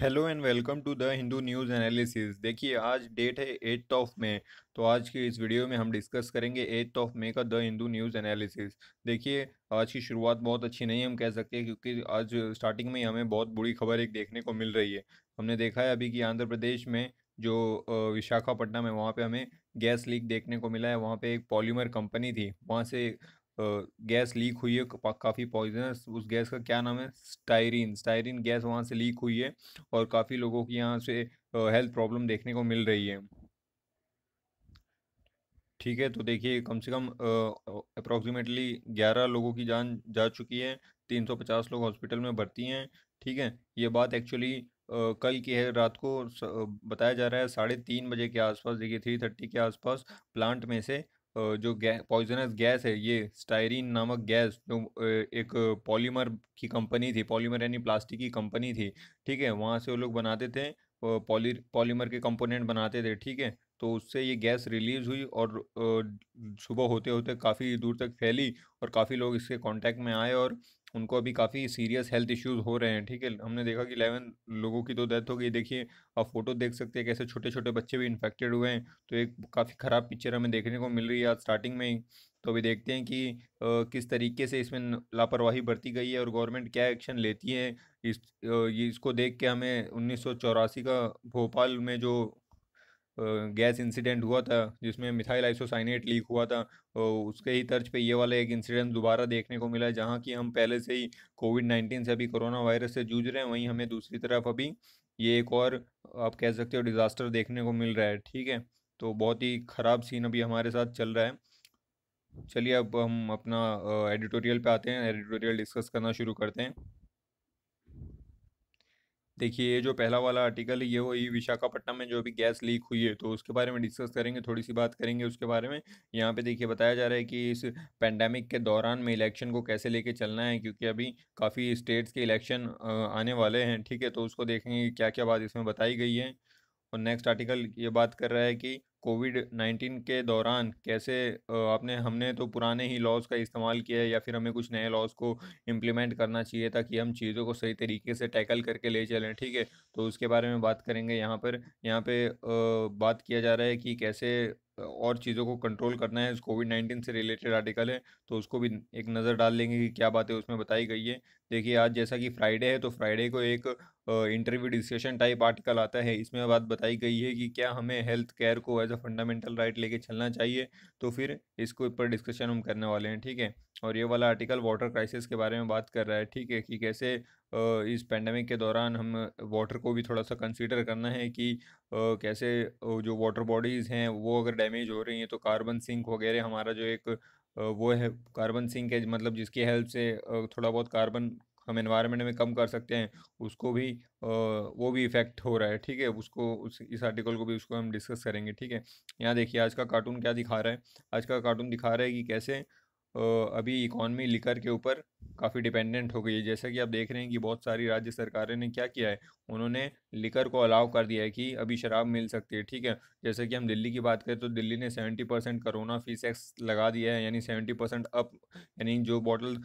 Hello and welcome to the Hindu news analysis देखिए आज date है एट्थ ऑफ मे तो आज की इस वीडियो में हम डिस्कस करेंगे एट्थ ऑफ मे का द हिंदू न्यूज़ एनालिसिस देखिए आज की शुरुआत बहुत अच्छी नहीं हम कह सकते क्योंकि आज स्टार्टिंग में ही हमें बहुत बुरी खबर एक देखने को मिल रही है हमने देखा है अभी कि आंध्र प्रदेश में जो विशाखापट्टनम है वहाँ पे हमें गैस लीक देखने को मिला है वहाँ पे एक पॉलीमर कंपनी थी वहाँ से गैस लीक हुई है काफ़ी पॉइजनस उस गैस का क्या नाम है स्टायरीन स्टायरीन गैस वहाँ से लीक हुई है और काफ़ी लोगों की यहाँ से हेल्थ प्रॉब्लम देखने को मिल रही है ठीक है तो देखिए कम से कम अप्रॉक्सीमेटली ग्यारह लोगों की जान जा चुकी है तीन सौ पचास लोग हॉस्पिटल में भर्ती हैं ठीक है ये बात एक्चुअली कल की है रात को बताया जा रहा है साढ़े तीन बजे के आसपास देखिए थ्री थर्टी के आसपास प्लांट में से जो गै पॉइजनस गैस है ये स्टायरीन नामक गैस जो एक पॉलीमर की कंपनी थी पॉलीमर यानी प्लास्टिक की कंपनी थी ठीक है वहाँ से वो लोग बनाते थे पॉली पॉलीमर के कंपोनेंट बनाते थे ठीक है तो उससे ये गैस रिलीज़ हुई और सुबह होते होते काफ़ी दूर तक फैली और काफ़ी लोग इसके कांटेक्ट में आए और उनको अभी काफ़ी सीरियस हेल्थ इश्यूज हो रहे हैं ठीक है हमने देखा कि इलेवन लोगों की तो डेथ हो गई देखिए आप फोटो देख सकते हैं कैसे छोटे छोटे बच्चे भी इन्फेक्टेड हुए हैं तो एक काफ़ी ख़राब पिक्चर हमें देखने को मिल रही है आज स्टार्टिंग में ही तो अभी देखते हैं कि आ, किस तरीके से इसमें लापरवाही बरती गई है और गवर्नमेंट क्या एक्शन लेती है इस आ, इसको देख के हमें उन्नीस का भोपाल में जो गैस इंसिडेंट हुआ था जिसमें मिथाइल आइसोसाइनेट लीक हुआ था उसके ही तर्ज पे ये वाला एक इंसिडेंट दोबारा देखने को मिला जहाँ कि हम पहले से ही कोविड नाइन्टीन से अभी कोरोना वायरस से जूझ रहे हैं वहीं हमें दूसरी तरफ अभी ये एक और आप कह सकते हो डिज़ास्टर देखने को मिल रहा है ठीक है तो बहुत ही ख़राब सीन अभी हमारे साथ चल रहा है चलिए अब हम अपना एडिटोरियल पे आते हैं एडिटोरियल डिस्कस करना शुरू करते हैं देखिए ये जो पहला वाला आर्टिकल है ये वही विशाखापट्टनम में जो अभी गैस लीक हुई है तो उसके बारे में डिस्कस करेंगे थोड़ी सी बात करेंगे उसके बारे में यहाँ पे देखिए बताया जा रहा है कि इस पैंडमिक के दौरान में इलेक्शन को कैसे लेके चलना है क्योंकि अभी काफ़ी स्टेट्स के इलेक्शन आने वाले हैं ठीक है तो उसको देखेंगे क्या क्या बात इसमें बताई गई है और नेक्स्ट आर्टिकल ये बात कर रहा है कि कोविड नाइन्टीन के दौरान कैसे आपने हमने तो पुराने ही लॉज का इस्तेमाल किया है या फिर हमें कुछ नए लॉज को इम्प्लीमेंट करना चाहिए ताकि हम चीज़ों को सही तरीके से टैकल करके ले चलें ठीक है तो उसके बारे में बात करेंगे यहाँ पर यहाँ पे बात किया जा रहा है कि कैसे और चीज़ों को कंट्रोल करना है कोविड नाइन्टीन से रिलेटेड आर्टिकल है तो उसको भी एक नज़र डाल लेंगे कि क्या बातें उसमें बताई गई है देखिए आज जैसा कि फ्राइडे है तो फ्राइडे को एक इंटरव्यू डिस्कशन टाइप आर्टिकल आता है इसमें बात बताई गई है कि क्या हमें हेल्थ केयर को एज का फंडामेंटल राइट लेके चलना चाहिए तो फिर इसको ऊपर डिस्कशन हम करने वाले हैं ठीक है और ये वाला आर्टिकल वाटर क्राइसिस के बारे में बात कर रहा है ठीक है कि कैसे इस पैंडमिक के दौरान हम वाटर को भी थोड़ा सा कंसीडर करना है कि कैसे जो वाटर बॉडीज़ हैं वो अगर डैमेज हो रही हैं तो कार्बन सिंक वगैरह हमारा जो एक वो है कार्बन सिंक है मतलब जिसकी हेल्प से थोड़ा बहुत कार्बन हम इन्वायरमेंट में कम कर सकते हैं उसको भी वो भी इफेक्ट हो रहा है ठीक है उसको उस इस आर्टिकल को भी उसको हम डिस्कस करेंगे ठीक है यहाँ देखिए आज का कार्टून क्या दिखा रहा है आज का कार्टून दिखा रहा है कि कैसे अभी इकॉनमी लिकर के ऊपर काफ़ी डिपेंडेंट हो गई है जैसा कि आप देख रहे हैं कि बहुत सारी राज्य सरकारें ने क्या किया है उन्होंने लिकर को अलाउ कर दिया है कि अभी शराब मिल सकती है ठीक है जैसे कि हम दिल्ली की बात करें तो दिल्ली ने सेवेंटी परसेंट करोना फीस एक्स लगा दिया है यानी सेवेंटी परसेंट अप यानी जो बॉटल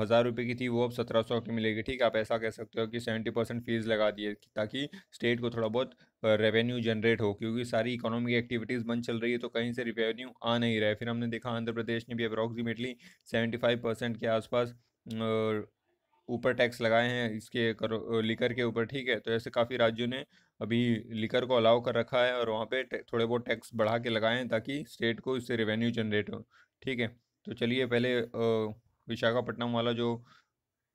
हज़ार रुपये की थी वो अब सत्रह सौ की मिलेगी ठीक है आप ऐसा कह सकते हो कि सेवेंटी परसेंट फीस लगा दिए ताकि स्टेट को थोड़ा बहुत रेवेन्यू जनरेट हो क्योंकि सारी इकोनॉमिक एक्टिविटीज़ बंद चल रही है तो कहीं से रेवेन्यू आ नहीं रहा है फिर हमने देखा आंध्र प्रदेश ने भी अप्रॉक्सीमेटली सेवेंटी फाइव परसेंट के आसपास ऊपर टैक्स लगाए हैं इसके करो लिकर के ऊपर ठीक है तो ऐसे काफ़ी राज्यों ने अभी लिकर को अलाउ कर रखा है और वहाँ पर थोड़े बहुत टैक्स बढ़ा के लगाए हैं ताकि स्टेट को इससे रेवेन्यू जनरेट हो ठीक है तो चलिए पहले विशाखापट्टनम वाला जो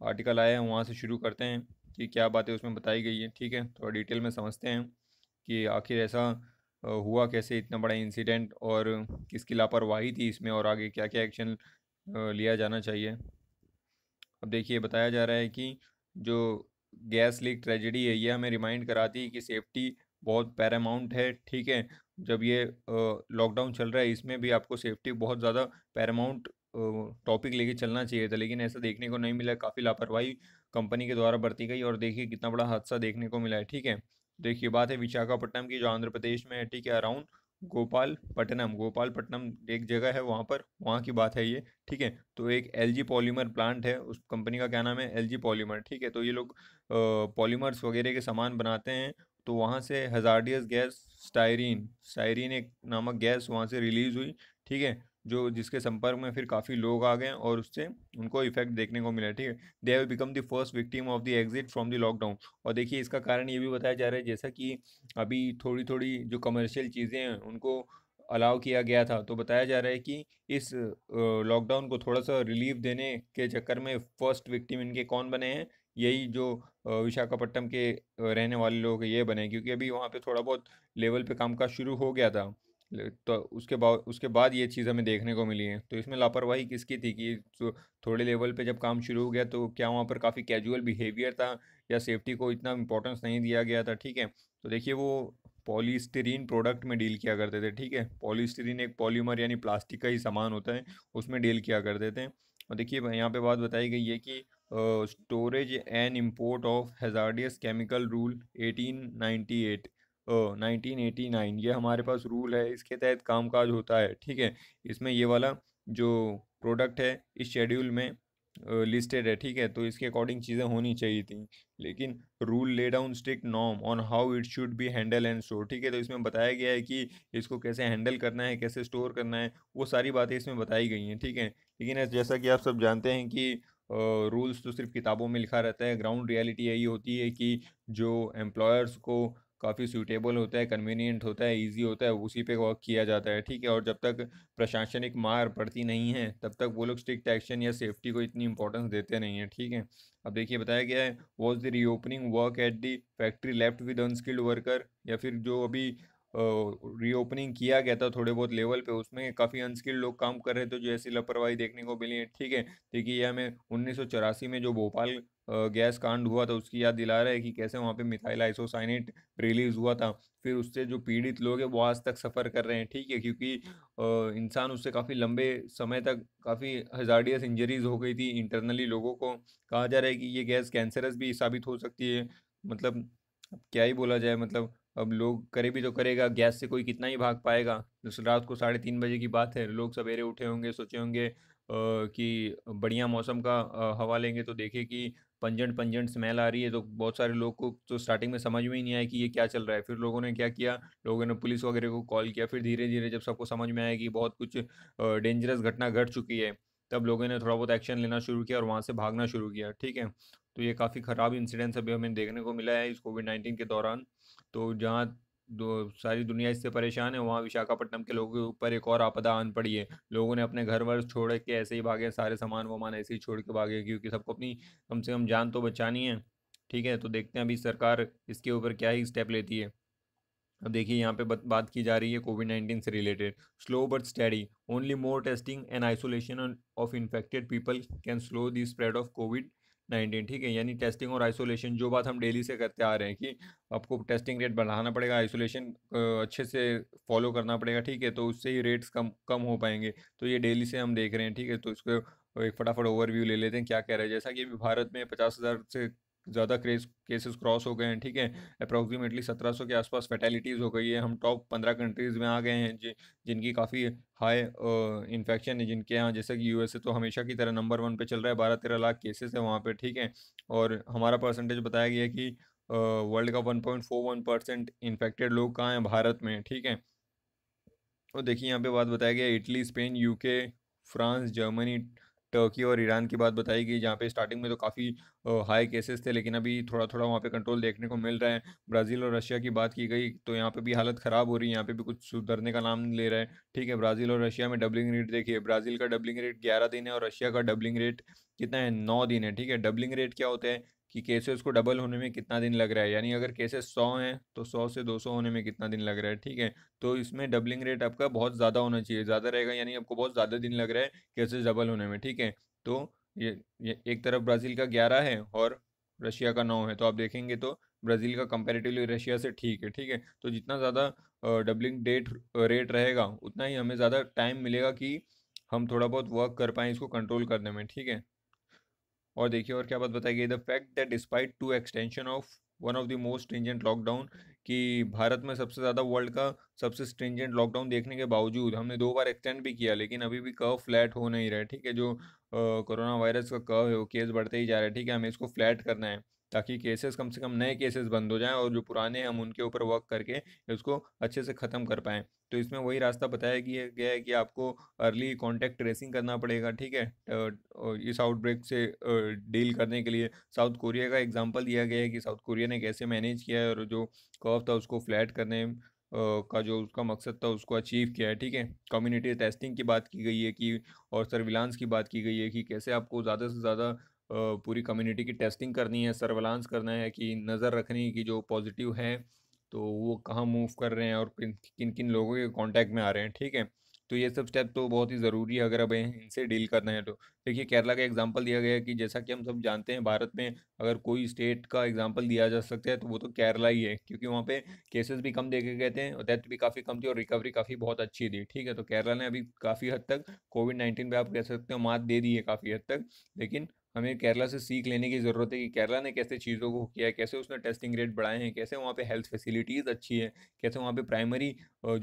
आर्टिकल आया है वहाँ से शुरू करते हैं कि क्या बातें उसमें बताई गई है ठीक है थोड़ा डिटेल में समझते हैं कि आखिर ऐसा हुआ कैसे इतना बड़ा इंसिडेंट और किसकी लापरवाही थी इसमें और आगे क्या क्या एक्शन लिया जाना चाहिए अब देखिए बताया जा रहा है कि जो गैस लीक ट्रेजेडी है ये हमें रिमाइंड कराती है कि सेफ्टी बहुत पैरामाउंट है ठीक है जब ये लॉकडाउन चल रहा है इसमें भी आपको सेफ्टी बहुत ज़्यादा पैरामाउंट टॉपिक लेके चलना चाहिए था लेकिन ऐसा देखने को नहीं मिला काफ़ी लापरवाही कंपनी के द्वारा बरती गई और देखिए कितना बड़ा हादसा देखने को मिला है ठीक है देखिए बात है विशाखापट्टनम की जो आंध्र प्रदेश में है ठीक है अराउंड गोपाल पटनम गोपाल एक जगह है वहाँ पर वहाँ की बात है ये ठीक है तो एक एल पॉलीमर प्लांट है उस कंपनी का क्या नाम है एल पॉलीमर ठीक है तो ये लोग पॉलीमर्स वगैरह के सामान बनाते हैं तो वहाँ से हजारडियस गैस स्टायरीन स्टायरीन एक नामक गैस वहाँ से रिलीज़ हुई ठीक है जो जिसके संपर्क में फिर काफ़ी लोग आ गए और उससे उनको इफेक्ट देखने को मिला ठीक है they have become the first victim of the exit from the lockdown और देखिए इसका कारण ये भी बताया जा रहा है जैसा कि अभी थोड़ी थोड़ी जो कमर्शियल चीज़ें हैं उनको अलाउ किया गया था तो बताया जा रहा है कि इस लॉकडाउन को थोड़ा सा रिलीफ देने के चक्कर में फर्स्ट विक्टिम इनके कौन बने हैं यही जो विशाखापट्टनम के रहने वाले लोग ये बने क्योंकि अभी वहाँ पे थोड़ा बहुत लेवल पे काम का शुरू हो गया था तो उसके बाद उसके बाद ये चीज़ हमें देखने को मिली है तो इसमें लापरवाही किसकी थी कि तो थोड़े लेवल पे जब काम शुरू हो गया तो क्या वहाँ पर काफ़ी कैजुअल बिहेवियर था या सेफ्टी को इतना इंपॉर्टेंस नहीं दिया गया था ठीक है तो देखिए वो पॉलीस्टरीन प्रोडक्ट में डील किया करते थे ठीक है पॉलीस्टरीन एक पॉलीमर यानी प्लास्टिक का ही सामान होता है उसमें डील किया करते थे और देखिए यहाँ पे बात बताई गई है कि storage and import of hazardous chemical rule 1898 nineteen eighty nine ये हमारे पास रूल है इसके तहत कामकाज होता है ठीक है इसमें ये वाला जो प्रोडक्ट है इस शेड्यूल में लिस्टेड है ठीक है तो इसके अकॉर्डिंग चीज़ें होनी चाहिए थी लेकिन रूल ले डाउन स्ट्रिक्ट नॉम on how it should be handle and store ठीक है तो इसमें बताया गया है कि इसको कैसे हैंडल करना है कैसे स्टोर करना है वो सारी बातें इसमें बताई गई हैं ठीक है लेकिन जैसा कि आप सब जानते हैं कि रूल्स तो सिर्फ किताबों में लिखा रहता है ग्राउंड रियलिटी यही होती है कि जो एम्प्लॉयर्स को काफ़ी सूटेबल होता है कन्वीनियंट होता है इजी होता है उसी पे वर्क किया जाता है ठीक है और जब तक प्रशासनिक मार पड़ती नहीं है तब तक वो लोग स्ट्रिक्ट एक्शन या सेफ्टी को इतनी इंपॉर्टेंस देते नहीं है ठीक है अब देखिए बताया गया है was the reopening work at the factory left with unskilled worker या फिर जो अभी रीओपनिंग किया गया था थोड़े बहुत लेवल पे उसमें काफ़ी अनस्किल्ड लोग काम कर रहे थे जो ऐसी लापरवाही देखने को मिली है ठीक है देखिए यह हमें उन्नीस में जो भोपाल गैस कांड हुआ था उसकी याद दिला रहा है कि कैसे वहाँ पे मिथाइल आइसोसाइनेट रिलीज हुआ था फिर उससे जो पीड़ित लोग हैं वो आज तक सफ़र कर रहे हैं ठीक है क्योंकि इंसान उससे काफ़ी लंबे समय तक काफ़ी हजारडियस इंजरीज हो गई थी इंटरनली लोगों को कहा जा रहा है कि ये गैस कैंसरस भी साबित हो सकती है मतलब क्या ही बोला जाए मतलब अब लोग करे भी तो करेगा गैस से कोई कितना ही भाग पाएगा रात को साढ़े तीन बजे की बात है लोग सवेरे उठे होंगे सोचे होंगे कि बढ़िया मौसम का हवा लेंगे तो देखे कि पंजन पंजन स्मेल आ रही है तो बहुत सारे लोग को तो स्टार्टिंग में समझ में ही नहीं आया कि ये क्या चल रहा है फिर लोगों ने क्या किया लोगों ने पुलिस वगैरह को कॉल किया फिर धीरे धीरे जब सबको समझ में आया कि बहुत कुछ डेंजरस घटना घट चुकी है तब लोगों ने थोड़ा बहुत एक्शन लेना शुरू किया और वहाँ से भागना शुरू किया ठीक है तो ये काफ़ी ख़राब इंसिडेंट्स अभी हमें देखने को मिला है इस कोविड नाइन्टीन के दौरान तो जहाँ दो सारी दुनिया इससे परेशान है वहाँ विशाखापट्टनम के लोगों के ऊपर एक और आपदा आन पड़ी है लोगों ने अपने घर वर छोड़ के ऐसे ही भागे सारे सामान वामान ऐसे ही छोड़ के भागे क्योंकि सबको अपनी कम से कम जान तो बचानी है ठीक है तो देखते हैं अभी सरकार इसके ऊपर क्या ही स्टेप लेती है अब देखिए यहाँ पे बात की जा रही है कोविड नाइन्टीन से related slow but steady only more testing and isolation of infected people can slow the spread of COVID nineteen ठीक है यानी टेस्टिंग और आइसोलेशन जो बात हम डेली से करते आ रहे हैं कि आपको टेस्टिंग रेट बढ़ाना पड़ेगा आइसोलेशन अच्छे से फॉलो करना पड़ेगा ठीक है तो उससे ही रेट्स कम कम हो पाएंगे तो ये डेली से हम देख रहे हैं ठीक है तो इसको एक फटाफट ओवरव्यू ले लेते हैं क्या कह रहे हैं जैसा कि भारत में पचास हज़ार से ज़्यादा क्रेज केसेस क्रॉस हो गए हैं ठीक है सत्रह 1700 के आसपास फैटेलिटीज़ हो गई है हम टॉप 15 कंट्रीज़ में आ गए हैं जि, जिनकी काफ़ी हाई इन्फेक्शन है जिनके यहाँ जैसे कि यूएसए तो हमेशा की तरह नंबर वन पे चल रहा है बारह तेरह लाख केसेस है वहाँ पर ठीक है और हमारा परसेंटेज बताया गया कि वर्ल्ड का one point four one percent infected लोग कहाँ हैं भारत में ठीक है और देखिए यहाँ पर बात बताया गया Italy Spain U France Germany Turkey और ईरान की बात बताई गई जहाँ पे स्टार्टिंग में तो काफ़ी हाई केसेस थे लेकिन अभी थोड़ा थोड़ा वहाँ पे कंट्रोल देखने को मिल रहा है ब्राज़ील और रशिया की बात की गई तो यहाँ पे भी हालत ख़राब हो रही है यहाँ पे भी कुछ सुधरने का नाम ले रहा है ठीक है ब्राज़ील और रशिया में डबलिंग रेट देखिए ब्राज़ील का डबलिंग रेट ग्यारह दिन है और रशिया का डबलिंग रेट कितना है नौ दिन है ठीक है डबलिंग रेट क्या होता है कि केसेस को डबल होने में कितना दिन लग रहा है यानी अगर केसेस सौ हैं तो सौ से दो सौ होने में कितना दिन लग रहा है ठीक है तो इसमें डबलिंग रेट आपका बहुत ज़्यादा होना चाहिए ज़्यादा रहेगा यानी आपको बहुत ज़्यादा दिन लग रहा है केसेस डबल होने में ठीक है तो ये, ये एक तरफ ब्राज़ील का ग्यारह है और रशिया का नौ है तो आप देखेंगे तो ब्राज़ील का कंपेरेटिवली रशिया से ठीक है ठीक है तो जितना ज़्यादा डबलिंग डेट रेट रहेगा उतना ही हमें ज़्यादा टाइम मिलेगा कि हम थोड़ा बहुत वर्क कर पाएँ इसको कंट्रोल करने में ठीक है और देखिए और क्या बात बताई गई the fact that despite to extension of one of the most stringent lockdown कि भारत में सबसे ज़्यादा वर्ल्ड का सबसे स्ट्रिंजेंट लॉकडाउन देखने के बावजूद हमने दो बार एक्सटेंड भी किया लेकिन अभी भी कर्व फ्लैट हो नहीं रहा है ठीक है जो कोरोना वायरस का कर्व है वो केस बढ़ते ही जा रहा है ठीक है हमें इसको फ्लैट करना है ताकि केसेस कम से कम नए केसेस बंद हो जाएं और जो पुराने हैं हम उनके ऊपर वर्क करके उसको अच्छे से ख़त्म कर पाएँ तो इसमें वही रास्ता बताया गया है कि आपको अर्ली कॉन्टैक्ट ट्रेसिंग करना पड़ेगा ठीक है इस आउटब्रेक से डील करने के लिए साउथ कोरिया का एग्जाम्पल दिया गया है कि साउथ कोरिया ने कैसे मैनेज किया है और जो कर्व था उसको फ्लैट करने का जो उसका मकसद था उसको अचीव किया है ठीक है कम्युनिटी टेस्टिंग की बात की गई है कि और सर्विलांस की बात की गई है कि कैसे आपको ज़्यादा से ज़्यादा पूरी कम्युनिटी की टेस्टिंग करनी है सर्वेलांस करना है कि नज़र रखनी है कि जो पॉजिटिव हैं तो वो कहाँ मूव कर रहे हैं और किन किन लोगों के कांटेक्ट में आ रहे हैं ठीक है तो ये सब स्टेप तो बहुत ही ज़रूरी है अगर अब इनसे डील करना है तो देखिए केरला का एग्जांपल दिया गया है कि जैसा कि हम सब जानते हैं भारत में अगर कोई स्टेट का एग्जांपल दिया जा सकता है तो वो तो केरला ही है क्योंकि वहाँ पे केसेस भी कम देखे गए थे और डेथ भी काफ़ी कम थी और रिकवरी काफ़ी बहुत अच्छी थी ठीक है तो केरला ने अभी काफ़ी हद तक कोविड नाइन्टीन पर आप कह सकते हो मात दे दी है काफ़ी हद तक लेकिन हमें केरला से सीख लेने की ज़रूरत है कि केरला ने कैसे चीज़ों को किया कैसे उसने टेस्टिंग रेट बढ़ाए हैं कैसे वहाँ पे हेल्थ फैसिलिटीज़ अच्छी है कैसे वहाँ पे प्राइमरी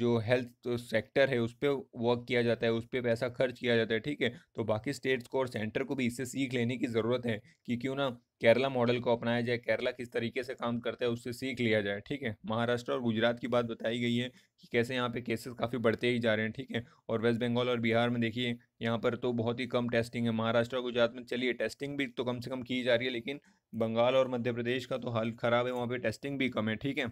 जो हेल्थ सेक्टर है उस पर वर्क किया जाता है उस पर पैसा खर्च किया जाता है ठीक है तो बाकी स्टेट्स को और सेंटर को भी इससे सीख लेने की ज़रूरत है कि क्यों ना केरला मॉडल को अपनाया जाए केरला किस तरीके से काम करता है उससे सीख लिया जाए ठीक है महाराष्ट्र और गुजरात की बात बताई गई है कि कैसे यहाँ पे केसेस काफ़ी बढ़ते ही जा रहे हैं ठीक है और वेस्ट बंगाल और बिहार में देखिए यहाँ पर तो बहुत ही कम टेस्टिंग है महाराष्ट्र और गुजरात में चलिए टेस्टिंग भी तो कम से कम की जा रही है लेकिन बंगाल और मध्य प्रदेश का तो हाल ख़राब है वहाँ पर टेस्टिंग भी कम है ठीक है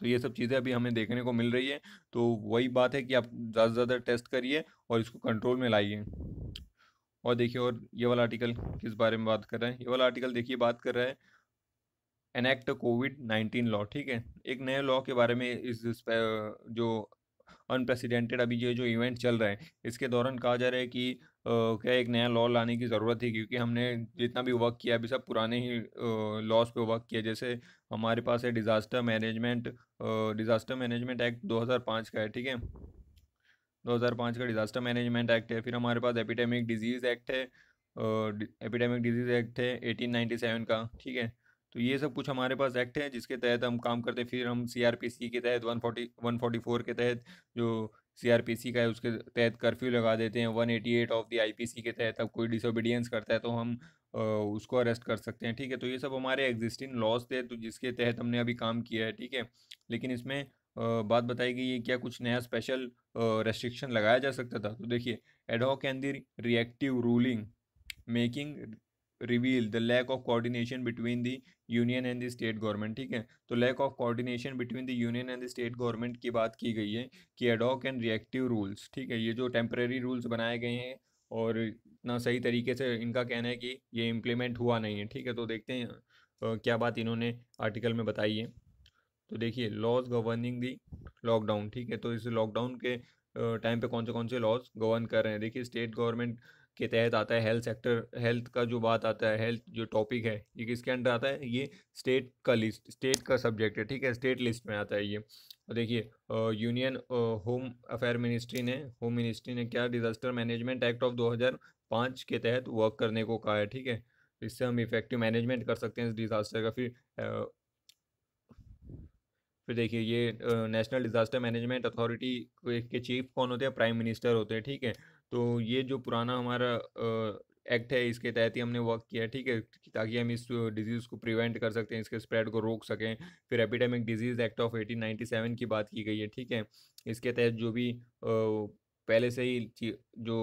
तो ये सब चीज़ें अभी हमें देखने को मिल रही है तो वही बात है कि आप ज़्यादा से ज़्यादा टेस्ट करिए और इसको कंट्रोल में लाइए और देखिए और ये वाला आर्टिकल किस बारे में बात कर रहा है ये वाला आर्टिकल देखिए बात कर रहा है एनेक्ट कोविड नाइन्टीन लॉ ठीक है एक नए लॉ के बारे में इस जो अनप्रेसिडेंटेड अभी ये जो इवेंट चल रहा है इसके दौरान कहा जा रहा है कि क्या एक नया लॉ लाने की ज़रूरत है क्योंकि हमने जितना भी वर्क किया अभी सब पुराने ही लॉस पे वर्क किया जैसे हमारे पास है disaster management disaster management act 2005 का है ठीक है 2005 का डिज़ास्टर मैनेजमेंट एक्ट है फिर हमारे पास एपिडेमिक डिजीज़ एक्ट है एपिडेमिक डिजीज़ एक्ट है 1897 का ठीक है तो ये सब कुछ हमारे पास एक्ट है जिसके तहत हम काम करते हैं फिर हम सी के तहत one forty one forty four के तहत जो सी का है उसके तहत कर्फ्यू लगा देते हैं one eighty eight of the I के तहत अब कोई डिसोबीडियंस करता है तो हम उसको अरेस्ट कर सकते हैं ठीक है तो ये सब हमारे एग्जिस्टिंग लॉस थे तो जिसके तहत हमने अभी काम किया है ठीक है लेकिन इसमें बात बताई गई है क्या कुछ नया स्पेशल रेस्ट्रिक्शन लगाया जा सकता था तो देखिए ad hoc and the reactive ruling making reveal the lack of coordination between the union and the state government ठीक है तो lack of coordination between the union and the state government की बात की गई है कि एडॉक एंड रिएक्टिव रूल्स ठीक है ये जो टेम्प्रेरी रूल्स बनाए गए हैं और इतना सही तरीके से इनका कहना है कि ये इम्प्लीमेंट हुआ नहीं है ठीक है तो देखते हैं क्या बात इन्होंने आर्टिकल में बताई है तो देखिए लॉज गवर्निंग दी लॉकडाउन ठीक है तो इस लॉकडाउन के टाइम पे कौन से कौन से लॉज गवर्न कर रहे हैं देखिए स्टेट गवर्नमेंट के तहत आता है हेल्थ सेक्टर हेल्थ का जो बात आता है हेल्थ जो टॉपिक है ये किसके अंडर आता है ये स्टेट का लिस्ट स्टेट का सब्जेक्ट है ठीक है स्टेट लिस्ट में आता है ये देखिए यूनियन होम अफेयर मिनिस्ट्री ने होम मिनिस्ट्री ने क्या डिजास्टर मैनेजमेंट एक्ट ऑफ 2000 पाँच के तहत वर्क करने को कहा है ठीक है तो इससे हम इफेक्टिव मैनेजमेंट कर सकते हैं इस डिज़ास्टर का फिर फिर देखिए ये नेशनल डिज़ास्टर मैनेजमेंट अथॉरिटी के चीफ कौन होते हैं प्राइम मिनिस्टर होते हैं ठीक है तो ये जो पुराना हमारा एक्ट है इसके तहत ही हमने वर्क किया है ठीक है ताकि हम इस डिजीज़ को प्रिवेंट कर सकते हैं इसके स्प्रेड को रोक सकें फिर epidemic disease act of eighteen की बात की गई है ठीक है इसके तहत जो भी पहले से ही जो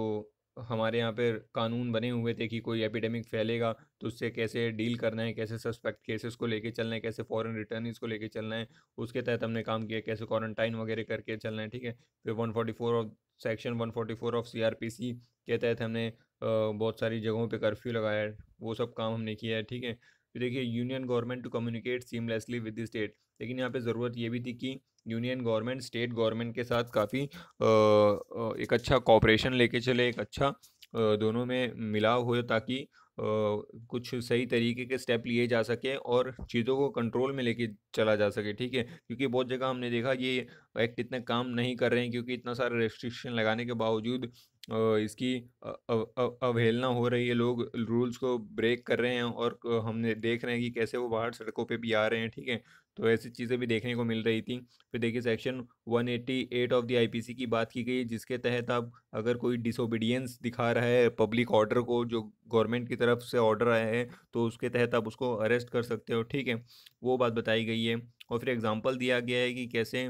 हमारे यहाँ पर कानून बने हुए थे कि कोई एपिडेमिक फैलेगा तो उससे कैसे डील करना है कैसे सस्पेक्ट केसेस को लेके चलना है कैसे फॉरेन रिटर्न को लेके चलना है उसके तहत हमने काम किया कैसे क्वारंटाइन वगैरह करके चलना है ठीक है फिर one forty four of section 144 of CrPC के तहत हमने बहुत सारी जगहों पे कर्फ्यू लगाया है वो सब काम हमने किया है ठीक है फिर देखिए union government to communicate seamlessly with the state लेकिन यहाँ पे ज़रूरत ये भी थी कि यूनियन गवर्नमेंट स्टेट गवर्नमेंट के साथ काफ़ी एक अच्छा कॉपरेशन लेके चले एक अच्छा दोनों में मिलाव हो ताकि कुछ सही तरीके के स्टेप लिए जा सके और चीज़ों को कंट्रोल में लेके चला जा सके ठीक है क्योंकि बहुत जगह हमने देखा ये एक्ट इतना काम नहीं कर रहे हैं क्योंकि इतना सारा रेस्ट्रिक्शन लगाने के बावजूद इसकी अवहेलना हो रही है लोग रूल्स को ब्रेक कर रहे हैं और हमने देख रहे हैं कि कैसे वो बाहर सड़कों पे भी आ रहे हैं ठीक है तो ऐसी चीज़ें भी देखने को मिल रही थी फिर देखिए सेक्शन 188 ऑफ द आईपीसी की बात की गई जिसके तहत आप अगर कोई डिसोबीडियंस दिखा रहा है पब्लिक ऑर्डर को जो गवर्नमेंट की तरफ से ऑर्डर आया है तो उसके तहत आप उसको अरेस्ट कर सकते हो ठीक है वो बात बताई गई है और फिर एग्ज़ाम्पल दिया गया है कि कैसे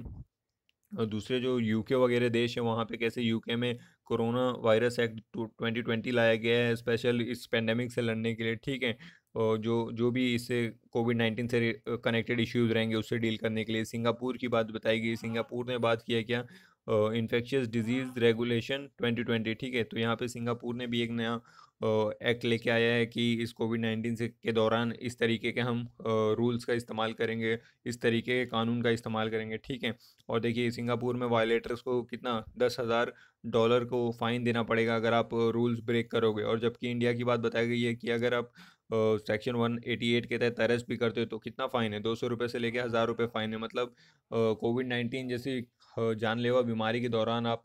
दूसरे जो यूके वगैरह देश हैं वहाँ पे कैसे यूके में corona virus act twenty twenty लाया गया है स्पेशल इस पेंडेमिक से लड़ने के लिए ठीक है जो जो भी इससे कोविड नाइन्टीन से कनेक्टेड इश्यूज रहेंगे उससे डील करने के लिए सिंगापुर की बात बताई गई हाँ। सिंगापुर ने बात किया क्या इन्फेक्शियस डिजीज़ रेगुलेशन 2020 ठीक है तो यहाँ पे सिंगापुर ने भी एक नया एक्ट लेके आया है कि इस कोविड नाइन्टीन से के दौरान इस तरीके के हम रूल्स का इस्तेमाल करेंगे इस तरीके के कानून का इस्तेमाल करेंगे ठीक है और देखिए सिंगापुर में वायलेटर्स को कितना दस हज़ार डॉलर को फ़ाइन देना पड़ेगा अगर आप रूल्स ब्रेक करोगे और जबकि इंडिया की बात बताई गई है कि अगर आप सेक्शन वन एटी एट के तहत अरेस्ट भी करते हो तो कितना फ़ाइन है दो सौ रुपये से लेके हज़ार रुपये फ़ाइन है मतलब कोविड नाइन्टीन जैसी जानलेवा बीमारी के दौरान आप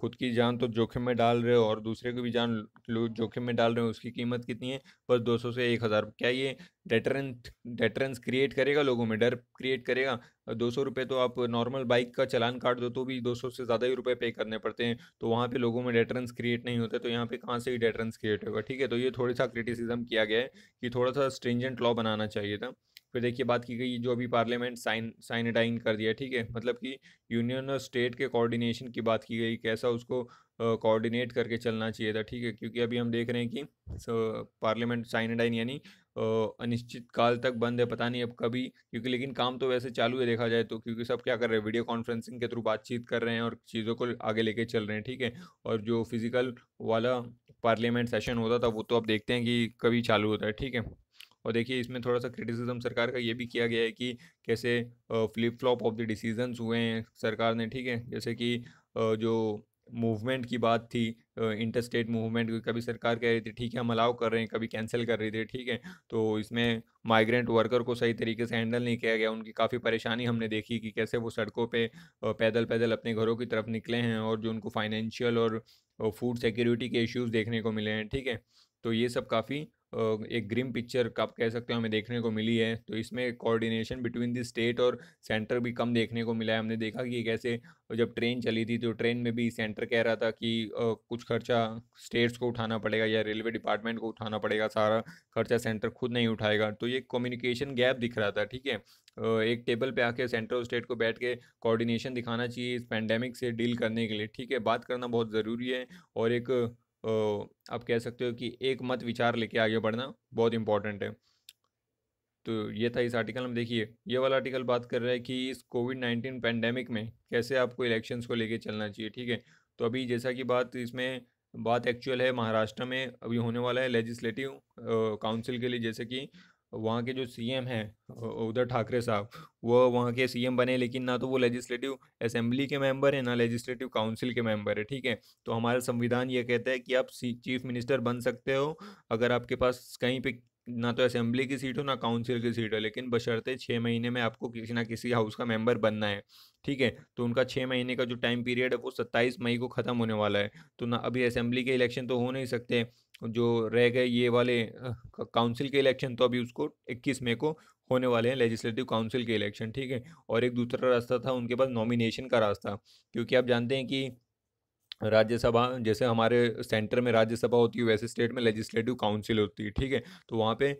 खुद की जान तो जोखिम में डाल रहे हो और दूसरे को भी जान जोखिम में डाल रहे हो उसकी कीमत कितनी है बस दो सौ से एक हज़ार क्या ये डेटरेंट डेटरेंस क्रिएट करेगा लोगों में डर क्रिएट करेगा दो सौ रुपये तो आप नॉर्मल बाइक का चलान काट दो तो भी दो सौ से ज़्यादा ही रुपये पे करने पड़ते हैं तो वहाँ पे लोगों में डेटरेंस क्रिएट नहीं होता तो यहाँ पे कहाँ से ही डेटरेंस क्रिएट होगा ठीक है तो ये थोड़ा सा क्रिटिसिज्म किया गया है कि थोड़ा सा स्ट्रिंजेंट लॉ बनाना चाहिए था फिर देखिए बात की गई जो अभी पार्लियामेंट साइन साइनाडाइन कर दिया ठीक है मतलब कि यूनियन और स्टेट के कोऑर्डिनेशन की बात की गई कैसा उसको कोऑर्डिनेट करके चलना चाहिए था ठीक है क्योंकि अभी हम देख रहे हैं कि पार्लियामेंट साइनाडाइन यानी अनिश्चित काल तक बंद है पता नहीं अब कभी क्योंकि लेकिन काम तो वैसे चालू है देखा जाए तो क्योंकि सब क्या कर रहे हैं वीडियो कॉन्फ्रेंसिंग के थ्रू बातचीत कर रहे हैं और चीज़ों को आगे लेके चल रहे हैं ठीक है और जो फिज़िकल वाला पार्लियामेंट सेशन होता था वो तो अब देखते हैं कि कभी चालू होता है ठीक है और देखिए इसमें थोड़ा सा क्रिटिसिज्म सरकार का ये भी किया गया है कि कैसे flip flop of the decisions हुए हैं सरकार ने ठीक है जैसे कि जो मूवमेंट की बात थी इंटर स्टेट मूवमेंट कभी सरकार कह रही थी ठीक है हम अलाउ कर रहे हैं कभी कैंसिल कर रही थी ठीक है तो इसमें माइग्रेंट वर्कर को सही तरीके से हैंडल नहीं किया गया उनकी काफ़ी परेशानी हमने देखी कि कैसे वो सड़कों पे पैदल पैदल अपने घरों की तरफ निकले हैं और जो उनको फाइनेंशियल और फूड सिक्योरिटी के इश्यूज़ देखने को मिले हैं ठीक है तो ये सब काफ़ी एक ग्रीम पिक्चर कब कह सकते हो हमें देखने को मिली है तो इसमें कोऑर्डिनेशन बिटवीन द स्टेट और सेंटर भी कम देखने को मिला है हमने देखा कि कैसे जब ट्रेन चली थी तो ट्रेन में भी सेंटर कह रहा था कि कुछ खर्चा स्टेट्स को उठाना पड़ेगा या रेलवे डिपार्टमेंट को उठाना पड़ेगा सारा खर्चा सेंटर खुद नहीं उठाएगा तो ये कम्युनिकेशन गैप दिख रहा था ठीक है एक टेबल पे आके सेंटर और स्टेट को बैठ के कोऑर्डिनेशन दिखाना चाहिए इस पैंडेमिक से डील करने के लिए ठीक है बात करना बहुत ज़रूरी है और एक आप कह सकते हो कि एक मत विचार लेके आगे बढ़ना बहुत इंपॉर्टेंट है तो ये था इस आर्टिकल में देखिए ये वाला आर्टिकल बात कर रहा है कि इस कोविड नाइन्टीन पैंडेमिक में कैसे आपको इलेक्शंस को लेके चलना चाहिए ठीक है तो अभी जैसा कि बात इसमें बात एक्चुअल है महाराष्ट्र में अभी होने वाला है लेजिस्लेटिव काउंसिल के लिए जैसे कि वहाँ के जो सीएम हैं उधर ठाकरे साहब वो वहाँ के सीएम बने लेकिन ना तो वो लेजिस्लेटिव असेंबली के मेंबर हैं ना लेजिस्लेटिव काउंसिल के मेंबर है ठीक है तो हमारा संविधान ये कहता है कि आप चीफ मिनिस्टर बन सकते हो अगर आपके पास कहीं पे ना तो असेंबली की सीट हो ना काउंसिल की सीट हो लेकिन बशर्ते छः महीने में आपको किसी ना किसी हाउस का मेंबर बनना है ठीक है तो उनका छः महीने का जो टाइम पीरियड है वो सत्ताईस मई को ख़त्म होने वाला है तो ना अभी असेंबली के इलेक्शन तो हो नहीं सकते जो रह गए ये वाले काउंसिल के इलेक्शन तो अभी उसको 21 मई को होने वाले हैं लेजिस्लेटिव काउंसिल के इलेक्शन ठीक है और एक दूसरा रास्ता था उनके पास नॉमिनेशन का रास्ता क्योंकि आप जानते हैं कि राज्यसभा जैसे हमारे सेंटर में राज्यसभा होती है वैसे स्टेट में लेजिस्लेटिव काउंसिल होती है ठीक है तो वहाँ पे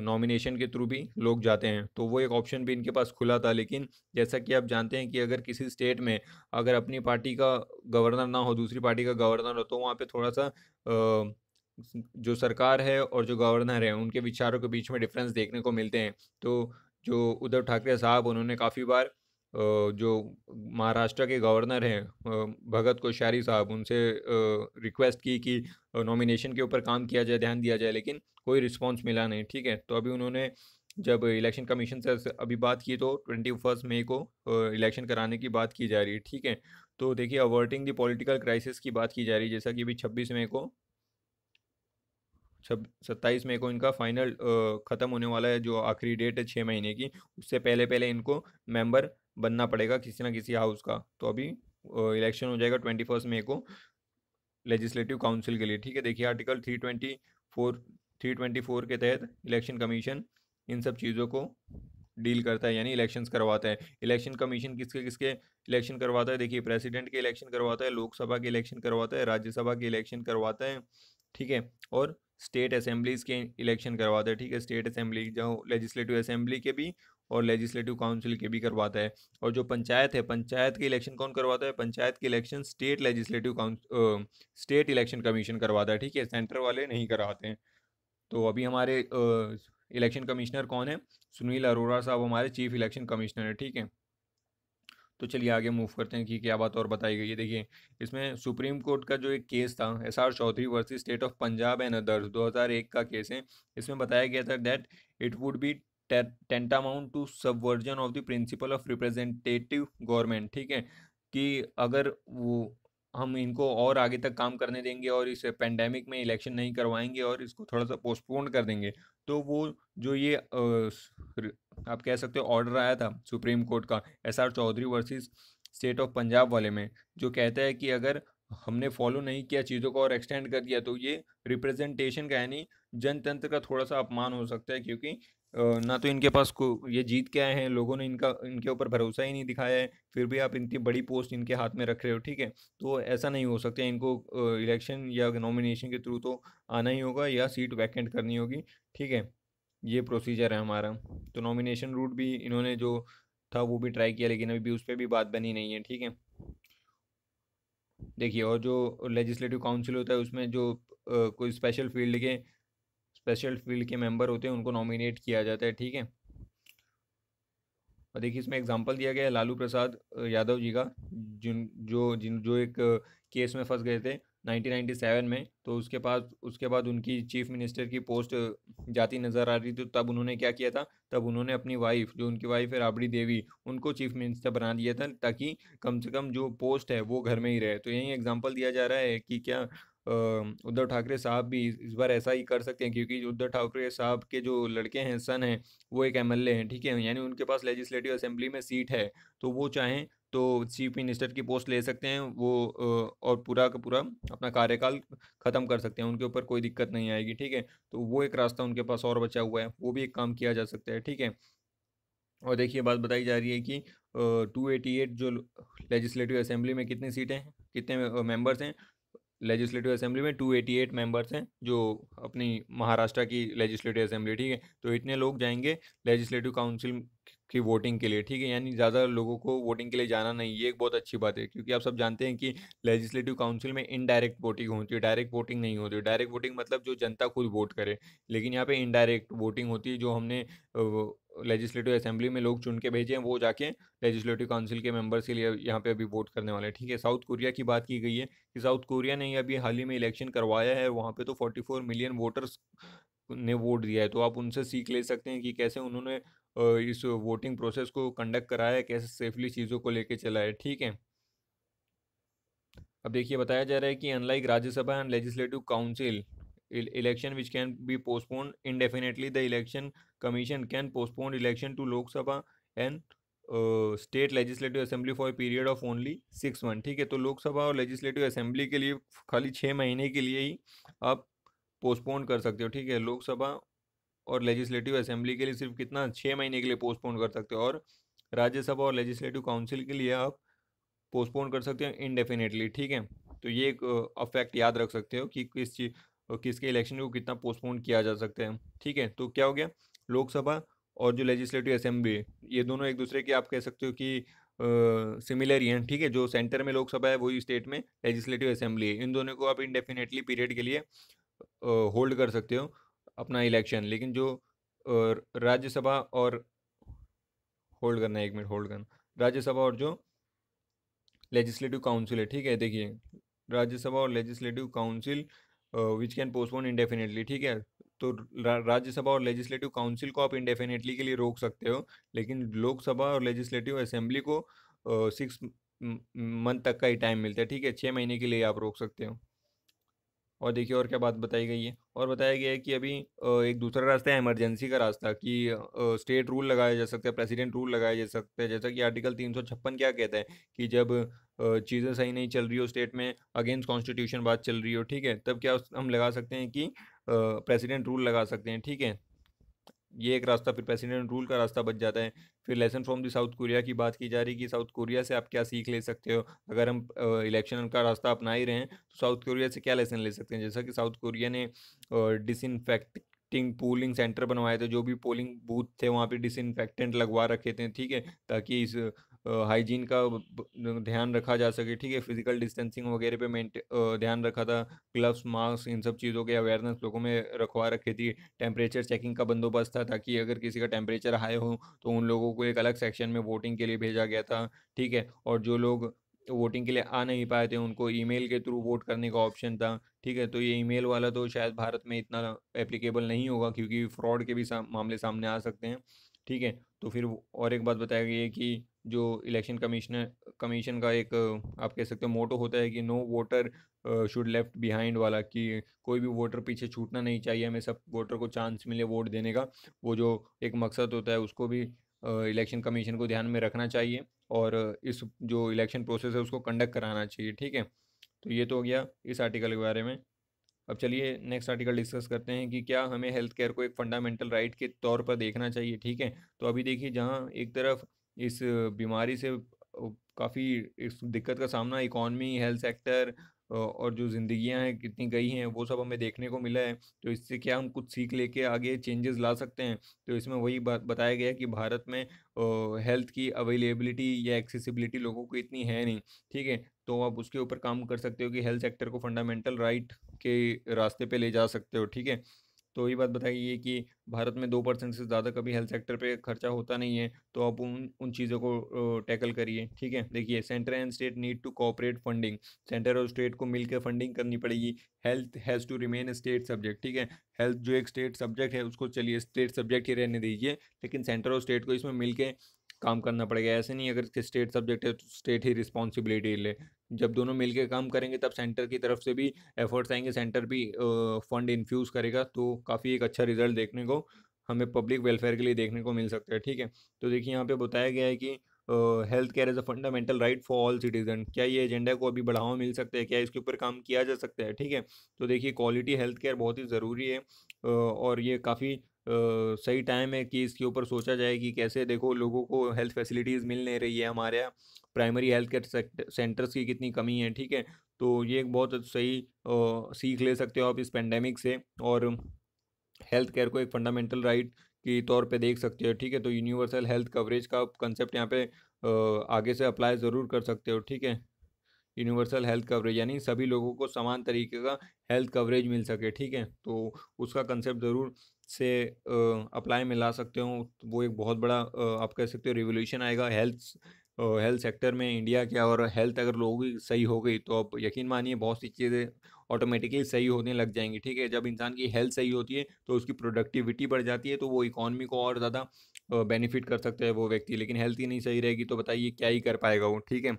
नॉमिनेशन के थ्रू भी लोग जाते हैं तो वो एक ऑप्शन भी इनके पास खुला था लेकिन जैसा कि आप जानते हैं कि अगर किसी स्टेट में अगर अपनी पार्टी का गवर्नर ना हो दूसरी पार्टी का गवर्नर हो तो वहाँ पर थोड़ा सा आ, जो सरकार है और जो गवर्नर है उनके विचारों के बीच में डिफरेंस देखने को मिलते हैं तो जो उद्धव ठाकरे साहब उन्होंने काफ़ी बार जो महाराष्ट्र के गवर्नर हैं भगत कोश्यारी साहब उनसे रिक्वेस्ट की कि नॉमिनेशन के ऊपर काम किया जाए ध्यान दिया जाए लेकिन कोई रिस्पांस मिला नहीं ठीक है तो अभी उन्होंने जब इलेक्शन कमीशन से अभी बात की तो ट्वेंटी फर्स्ट मई को इलेक्शन कराने की बात की जा रही है ठीक है तो देखिए अवर्टिंग द पॉलिटिकल क्राइसिस की बात की जा रही है जैसा कि अभी छब्बीस मई को छब सत्ताईस मई को इनका फाइनल ख़त्म होने वाला है जो आखिरी डेट है छः महीने की उससे पहले पहले इनको मेंबर बनना पड़ेगा किसी ना किसी हाउस का तो अभी इलेक्शन हो जाएगा ट्वेंटी फर्स्ट मे को लेजिस्लेटिव काउंसिल के लिए ठीक है देखिए article three twenty four three twenty four के तहत इलेक्शन कमीशन इन सब चीज़ों को डील करता है यानी इलेक्शंस करवाता है इलेक्शन कमीशन किसके किसके इलेक्शन करवाता है देखिए प्रेसिडेंट के इलेक्शन करवाता है लोकसभा के इलेक्शन करवाता है राज्यसभा के इलेक्शन करवाता है ठीक है और स्टेट असेंबलीज के इलेक्शन करवाता है ठीक है स्टेट असेंबली जो लेजिस्लेटिव असेंबली के भी और लेजिस्लेटिव काउंसिल के भी करवाता है और जो पंचायत है पंचायत के इलेक्शन कौन करवाता है पंचायत के election state legislative council state election commission करवाता है ठीक है सेंटर वाले नहीं करवाते हैं तो अभी हमारे इलेक्शन कमिश्नर कौन है सुनील अरोरा साहब हमारे चीफ इलेक्शन कमिश्नर है ठीक है तो चलिए आगे मूव करते हैं कि क्या बात और बताई गई है देखिए इसमें सुप्रीम कोर्ट का जो एक केस था S R Chaudhary versus state of Punjab and others 2001 का केस है इसमें बताया गया था that it would be tantamount to subversion of the principle of representative government ठीक है कि अगर वो हम इनको और आगे तक काम करने देंगे और इस पेंडेमिक में इलेक्शन नहीं करवाएंगे और इसको थोड़ा सा पोस्टपोन कर देंगे तो वो जो ये आप कह सकते हो ऑर्डर आया था सुप्रीम कोर्ट का S R Chaudhary versus state of Punjab वाले में जो कहता है कि अगर हमने फॉलो नहीं किया चीज़ों को और एक्सटेंड कर दिया तो ये रिप्रेजेंटेशन का यानी जनतंत्र का थोड़ा सा अपमान हो सकता है क्योंकि ना तो इनके पास को ये जीत के आए हैं लोगों ने इनका इनके ऊपर भरोसा ही नहीं दिखाया है फिर भी आप इतनी बड़ी पोस्ट इनके हाथ में रख रहे हो ठीक है तो ऐसा नहीं हो सकता इनको इलेक्शन या नॉमिनेशन के थ्रू तो आना ही होगा या सीट वैकेंट करनी होगी ठीक है ये प्रोसीजर है हमारा तो नॉमिनेशन रूट भी इन्होंने जो था वो भी ट्राई किया लेकिन अभी भी उस पर भी बात बनी नहीं है ठीक है देखिए और जो लेजिस्लेटिव काउंसिल होता है उसमें जो कोई स्पेशल फील्ड के स्पेशल फील्ड के मेंबर होते हैं उनको नॉमिनेट किया जाता है ठीक है और देखिए इसमें एग्जांपल दिया गया है लालू प्रसाद यादव जी का जिन जो जिन जो एक केस में फंस गए थे 1997 में तो उसके पास उसके बाद उनकी चीफ मिनिस्टर की पोस्ट जाती नज़र आ रही थी तो तब उन्होंने क्या किया था तब उन्होंने अपनी वाइफ जो उनकी वाइफ है राबड़ी देवी उनको चीफ मिनिस्टर बना दिया था ताकि कम से कम जो पोस्ट है वो घर में ही रहे तो यही एग्जाम्पल दिया जा रहा है कि क्या उद्धव ठाकरे साहब भी इस बार ऐसा ही कर सकते हैं क्योंकि उद्धव ठाकरे साहब के जो लड़के हैं सन हैं वो एक एम हैं ठीक है यानी उनके पास लेजिस्लेटिव असेंबली में सीट है तो वो चाहें तो चीफ मिनिस्टर की पोस्ट ले सकते हैं वो और पूरा का पूरा अपना कार्यकाल ख़त्म कर सकते हैं उनके ऊपर कोई दिक्कत नहीं आएगी ठीक है तो वो एक रास्ता उनके पास और बचा हुआ है वो भी एक काम किया जा सकता है ठीक है और देखिए बात बताई जा रही है कि टू एटी एट जो लेजिस्लेटिव असेंबली में कितनी सीटें हैं कितने मेंबर्स हैं लेजिस्लेटिव असेंबली में 288 मेंबर्स हैं जो अपनी महाराष्ट्र की लेजिस्लेटिव असेंबली ठीक है तो इतने लोग जाएंगे लेजिस्लेटिव काउंसिल की वोटिंग के लिए ठीक है यानी ज़्यादा लोगों को वोटिंग के लिए जाना नहीं ये एक बहुत अच्छी बात है क्योंकि आप सब जानते हैं कि लेजिस्लेटिव काउंसिल में इनडायरेक्ट वोटिंग होती है डायरेक्ट वोटिंग नहीं होती डायरेक्ट वोटिंग मतलब जो जनता खुद वोट करे लेकिन यहाँ पर इनडायरेक्ट वोटिंग होती है जो हमने लेजिस्लेटिव असेंबली में लोग चुन के भेजे हैं वो जाके लेजिस्लेटिव काउंसिल के मेंबर्स के लिए यहाँ पे अभी वोट करने वाले हैं ठीक है साउथ कोरिया की बात की गई है कि साउथ कोरिया ने अभी हाल ही में इलेक्शन करवाया है वहाँ पे तो 44 मिलियन वोटर्स ने वोट दिया है तो आप उनसे सीख ले सकते हैं कि कैसे उन्होंने इस वोटिंग प्रोसेस को कंडक्ट कराया है कैसे सेफली चीज़ों को लेके चला है ठीक है अब देखिए बताया जा रहा है कि unlike Rajya Sabha and legislative council election which can be postponed indefinitely the election commission can postpone election to lok sabha and state legislative assembly for period of only six month ठीक है तो लोकसभा और लेजिस्लेटिव असेंबली के लिए खाली छः महीने के लिए ही आप पोस्टपोन कर सकते हो ठीक है लोकसभा और लेजिस्लेटिव असेंबली के लिए सिर्फ कितना छः महीने के लिए पोस्टपोन कर सकते हो और राज्यसभा और लेजिस्लेटिव काउंसिल के लिए आप पोस्टपोन कर सकते हो इनडेफिनेटली ठीक है तो ये एक अफेक्ट uh, याद रख सकते हो कि किस चीज और किसके इलेक्शन को कितना पोस्टपोन किया जा सकता है ठीक है तो क्या हो गया लोकसभा और जो लेजिस्लेटिव असेंबली ये दोनों एक दूसरे के आप कह सकते हो कि सिमिलर ही हैं ठीक है जो सेंटर में लोकसभा है वही स्टेट में लेजिस्लेटिव असेंबली है इन दोनों को आप इनडेफिनेटली पीरियड के लिए होल्ड कर सकते हो अपना इलेक्शन लेकिन जो राज्यसभा और होल्ड करना एक मिनट होल्ड करना राज्यसभा और जो लेजिस्लेटिव काउंसिल है ठीक है देखिए राज्यसभा और legislative council which can postpone indefinitely ठीक है तो राज्यसभा और लेजिस्लेटिव काउंसिल को आप इंडेफिनेटली के लिए रोक सकते हो लेकिन लोकसभा और लेजिस्लेटिव असेंबली को सिक्स मंथ तक का ही टाइम मिलता है ठीक है छः महीने के लिए आप रोक सकते हो और देखिए और क्या बात बताई गई है और बताया गया है कि अभी एक दूसरा रास्ता है इमरजेंसी का रास्ता कि स्टेट रूल लगाया जा सकता है प्रेसिडेंट रूल लगाया जा सकता है जैसा कि आर्टिकल तीन सौ छप्पन क्या कहता है कि जब चीज़ें सही नहीं चल रही हो स्टेट में अगेंस्ट कॉन्स्टिट्यूशन बात चल रही हो ठीक है तब क्या हम लगा सकते हैं कि प्रेसिडेंट रूल लगा सकते हैं ठीक है ये एक रास्ता फिर प्रेसिडेंट रूल का रास्ता बच जाता है फिर lesson from the South Korea की बात की जा रही है कि साउथ कोरिया से आप क्या सीख ले सकते हो अगर हम इलेक्शन का रास्ता अपना ही रहे हैं तो साउथ कोरिया से क्या लेसन ले सकते हैं जैसा कि साउथ कोरिया ने डिसइनफेक्ट टिंग पोलिंग सेंटर बनवाए थे जो भी पोलिंग बूथ थे वहाँ पे डिसइनफेक्टेंट लगवा रखे थे ठीक है ताकि इस हाइजीन का ध्यान रखा जा सके ठीक है फिजिकल डिस्टेंसिंग वगैरह पे मेंटे ध्यान रखा था ग्लव्स मास्क इन सब चीज़ों के अवेयरनेस लोगों में रखवा रखी थी टेम्परेचर चेकिंग का बंदोबस्त था ताकि अगर किसी का टेम्परेचर हाई हो तो उन लोगों को एक अलग सेक्शन में वोटिंग के लिए भेजा गया था ठीक है और जो लोग वोटिंग के लिए आ नहीं पाए थे उनको ईमेल के थ्रू वोट करने का ऑप्शन था ठीक है तो ये ईमेल वाला तो शायद भारत में इतना एप्लीकेबल नहीं होगा क्योंकि फ्रॉड के भी मामले सामने आ सकते हैं ठीक है तो फिर और एक बात बताया गया है कि जो इलेक्शन कमीशनर कमीशन का एक आप कह सकते हो मोटो होता है कि no voter should left behind वाला कि कोई भी वोटर पीछे छूटना नहीं चाहिए हमें सब वोटर को चांस मिले वोट देने का वो जो एक मकसद होता है उसको भी इलेक्शन कमीशन को ध्यान में रखना चाहिए और इस जो इलेक्शन प्रोसेस है उसको कंडक्ट कराना चाहिए ठीक है तो ये तो हो गया इस आर्टिकल के बारे में अब चलिए नेक्स्ट आर्टिकल डिस्कस करते हैं कि क्या हमें हेल्थ केयर को एक फंडामेंटल राइट के तौर पर देखना चाहिए ठीक है तो अभी देखिए जहाँ एक तरफ इस बीमारी से काफ़ी इस दिक्कत का सामना इकॉनमी हेल्थ सेक्टर और जो ज़िंदगियां हैं कितनी गई हैं वो सब हमें देखने को मिला है तो इससे क्या हम कुछ सीख लेके आगे चेंजेस ला सकते हैं तो इसमें वही बात बताया गया है कि भारत में हेल्थ की अवेलेबिलिटी या एक्सेसिबिलिटी लोगों को इतनी है नहीं ठीक है तो आप उसके ऊपर काम कर सकते हो कि हेल्थ सेक्टर को फंडामेंटल राइट के रास्ते पे ले जा सकते हो ठीक है तो वही बात बताइए कि भारत में दो परसेंट से ज़्यादा कभी हेल्थ सेक्टर पे खर्चा होता नहीं है तो आप उन उन चीज़ों को टैकल करिए ठीक है देखिए centre and state need to cooperate funding centre और स्टेट को मिलकर फंडिंग करनी पड़ेगी health has to remain state subject ठीक है हेल्थ जो एक स्टेट सब्जेक्ट है उसको चलिए स्टेट सब्जेक्ट ही रहने दीजिए लेकिन सेंटर और स्टेट को इसमें मिल काम करना पड़ेगा ऐसे नहीं अगर स्टेट सब्जेक्ट है तो स्टेट ही रिस्पॉन्सिबिलिटी ले जब दोनों मिलके काम करेंगे तब सेंटर की तरफ से भी एफर्ट्स आएंगे सेंटर भी फंड इन्फ्यूज़ करेगा तो काफ़ी एक अच्छा रिजल्ट देखने को हमें पब्लिक वेलफेयर के लिए देखने को मिल सकता है ठीक है तो देखिए यहाँ पे बताया गया है कि health care is a fundamental right for all citizen क्या ये एजेंडा को अभी बढ़ावा मिल सकता है क्या इसके ऊपर काम किया जा सकता है ठीक है तो देखिए क्वालिटी हेल्थ केयर बहुत ही ज़रूरी है और ये काफ़ी सही टाइम है कि इसके ऊपर सोचा जाए कि कैसे देखो लोगों को हेल्थ फैसिलिटीज़ मिल नहीं रही है हमारे यहाँ प्राइमरी हेल्थ केयर सेंटर्स की कितनी कमी है ठीक है तो ये एक बहुत सही आ, सीख ले सकते हो आप इस पेंडेमिक से और हेल्थ केयर को एक फंडामेंटल राइट के तौर पे देख सकते हो ठीक है तो यूनिवर्सल हेल्थ कवरेज का कंसेप्ट यहाँ पे आगे से अप्लाई ज़रूर कर सकते हो ठीक है यूनिवर्सल हेल्थ कवरेज यानी सभी लोगों को समान तरीके का हेल्थ कवरेज मिल सके ठीक है तो उसका कंसेप्ट ज़रूर से अप्लाई में ला सकते हो तो वो एक बहुत बड़ा आप कह सकते हो रिवोल्यूशन आएगा हेल्थ हेल्थ सेक्टर में इंडिया के और हेल्थ अगर लोगों की सही हो गई तो आप यकीन मानिए बहुत सी चीज़ें ऑटोमेटिकली सही होने लग जाएंगी ठीक है जब इंसान की हेल्थ सही होती है तो उसकी प्रोडक्टिविटी बढ़ जाती है तो वो इकॉनमी को और ज़्यादा बेनिफिट कर सकता है वो व्यक्ति लेकिन हेल्थ ही नहीं सही रहेगी तो बताइए क्या ही कर पाएगा वो ठीक है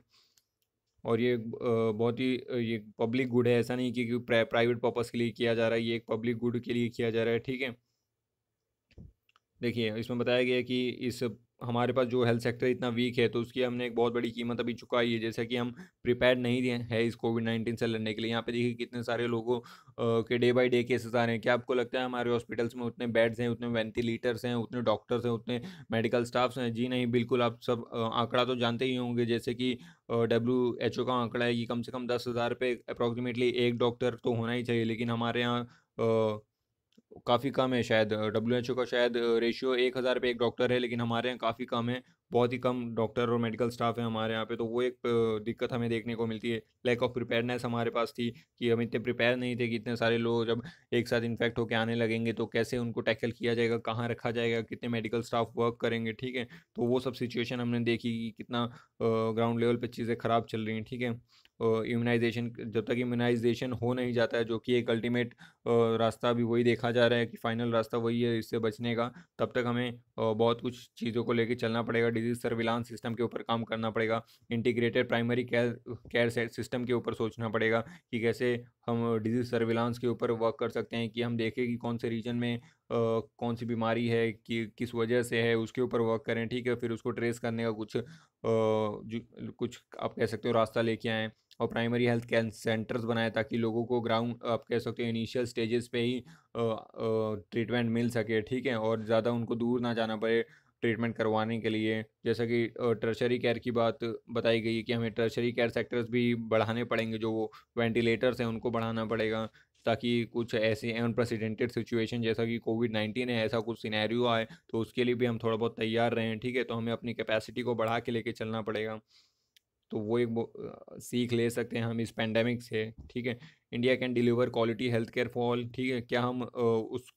और ये बहुत ही ये पब्लिक गुड है ऐसा नहीं कि प्राइवेट पर्पज़ के लिए किया जा रहा है ये एक पब्लिक गुड के लिए किया जा रहा है ठीक है देखिए इसमें बताया गया कि इस हमारे पास जो हेल्थ सेक्टर इतना वीक है तो उसकी हमने एक बहुत बड़ी कीमत अभी चुकाई है जैसे कि हम प्रिपेयर नहीं है इस कोविड नाइन्टीन से लड़ने के लिए यहाँ पे देखिए कितने सारे लोगों के डे बाय डे केसेस आ रहे हैं क्या आपको लगता है हमारे हॉस्पिटल्स में उतने बेड्स हैं उतने वेंटिलेटर्स हैं उतने डॉक्टर्स हैं उतने मेडिकल स्टाफ्स हैं जी नहीं बिल्कुल आप सब आंकड़ा तो जानते ही होंगे जैसे कि डब्ल्यू एच ओ का आंकड़ा है कि कम से कम दस हज़ार पे अप्रॉक्सीमेटली एक डॉक्टर तो होना ही चाहिए लेकिन हमारे यहाँ काफ़ी कम है शायद डब्ल्यू एच ओ का शायद रेशियो एक हज़ार पे एक डॉक्टर है लेकिन हमारे यहाँ काफ़ी कम है बहुत ही कम डॉक्टर और मेडिकल स्टाफ है हमारे यहाँ पे तो वो एक दिक्कत हमें देखने को मिलती है लैक ऑफ प्रिपेयरनेस हमारे पास थी कि हम इतने प्रिपेयर नहीं थे कि इतने सारे लोग जब एक साथ इन्फेक्ट होकर आने लगेंगे तो कैसे उनको टैकल किया जाएगा कहाँ रखा जाएगा कितने मेडिकल स्टाफ वर्क करेंगे ठीक है तो वो सब सिचुएशन हमने देखी कि कितना ग्राउंड लेवल पर चीज़ें ख़राब चल रही हैं ठीक है इम्यूनाइजेशन जब तक इम्यूनाइजेशन हो नहीं जाता है जो कि एक अल्टीमेट रास्ता भी वही देखा जा रहा है कि फाइनल रास्ता वही है इससे बचने का तब तक हमें बहुत कुछ चीज़ों को लेकर चलना पड़ेगा डिजीज सर्विलांस सिस्टम के ऊपर काम करना पड़ेगा integrated primary care care system के ऊपर सोचना पड़ेगा कि कैसे हम डिजीज सर्विलांस के ऊपर वर्क कर सकते हैं कि हम देखें कि कौन से रीजन में कौन सी बीमारी है कि किस वजह से है उसके ऊपर वर्क करें ठीक है फिर उसको ट्रेस करने का कुछ जो कुछ आप कह सकते हो रास्ता लेके आएँ और प्राइमरी हेल्थ केयर सेंटर्स बनाए ताकि लोगों को ग्राउंड आप कह सकते हो इनिशियल स्टेजेस पे ही ट्रीटमेंट मिल सके ठीक है और ज़्यादा उनको दूर ना जाना पड़े ट्रीटमेंट करवाने के लिए जैसा कि टर्शरी केयर की बात बताई गई कि हमें टर्शरी केयर सेक्टर्स भी बढ़ाने पड़ेंगे जो वो वेंटिलेटर्स हैं उनको बढ़ाना पड़ेगा ताकि कुछ ऐसे अनप्रेसिडेंटेड सिचुएशन जैसा कि कोविड नाइन्टीन है ऐसा कुछ सिनेरियो आए तो उसके लिए भी हम थोड़ा बहुत तैयार रहें ठीक है तो हमें अपनी कैपेसिटी को बढ़ा के लेके चलना पड़ेगा तो वो एक सीख ले सकते हैं हम इस पेंडेमिक से ठीक है India can deliver quality health care for all ठीक है क्या हम उस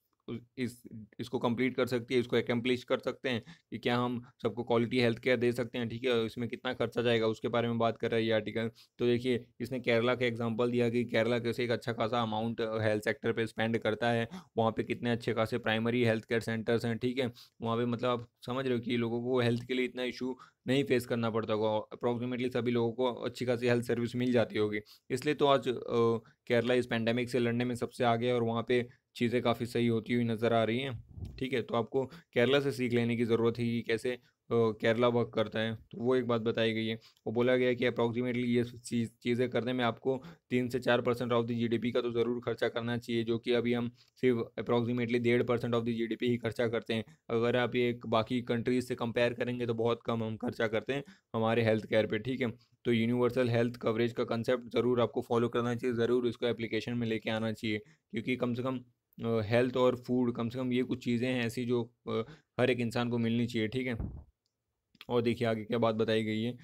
इस इसको कंप्लीट कर सकती है इसको एकम्प्लिश कर सकते हैं कि क्या हम सबको क्वालिटी हेल्थ केयर दे सकते हैं ठीक है इसमें कितना खर्चा जाएगा उसके बारे में बात कर रहा है ये आर्टिकल तो देखिए इसने केरला का एग्जाम्पल दिया कि केरला कैसे एक अच्छा खासा अमाउंट हेल्थ सेक्टर पर स्पेंड करता है वहाँ पर कितने अच्छे खासे प्राइमरी हेल्थ केयर सेंटर्स हैं ठीक है वहाँ पर मतलब आप समझ रहे हो कि लोगों को हेल्थ के लिए इतना इशू नहीं फेस करना पड़ता होगा अप्रॉक्सीमेटली सभी लोगों को अच्छी खासी हेल्थ सर्विस मिल जाती होगी इसलिए तो आज केरला इस पैंडेमिक से लड़ने में सबसे आगे है और वहाँ पे चीज़ें काफ़ी सही होती हुई नज़र आ रही हैं ठीक है तो आपको केरला से सीख लेने की ज़रूरत है कि कैसे केरला वर्क करता है तो वो एक बात बताई गई है वो बोला गया कि अप्रॉक्सीमेटली ये चीज़ चीज़ें करने में आपको तीन से चार परसेंट ऑफ द जीडीपी का तो ज़रूर खर्चा करना चाहिए जो कि अभी हम सिर्फ अप्रॉक्सीमेटली डेढ़ परसेंट ऑफ द जीडीपी ही खर्चा करते हैं अगर आप ये बाकी कंट्रीज से कंपेयर करेंगे तो बहुत कम हम खर्चा करते हैं हमारे हेल्थ केयर पर ठीक है तो यूनिवर्सल हेल्थ कवरेज का कंसेप्ट ज़रूर आपको फॉलो करना चाहिए ज़रूर इसको एप्लीकेशन में लेके आना चाहिए क्योंकि कम से कम हेल्थ और फूड कम से कम ये कुछ चीज़ें हैं ऐसी जो हर एक इंसान को मिलनी चाहिए ठीक है और देखिए आगे क्या बात बताई गई है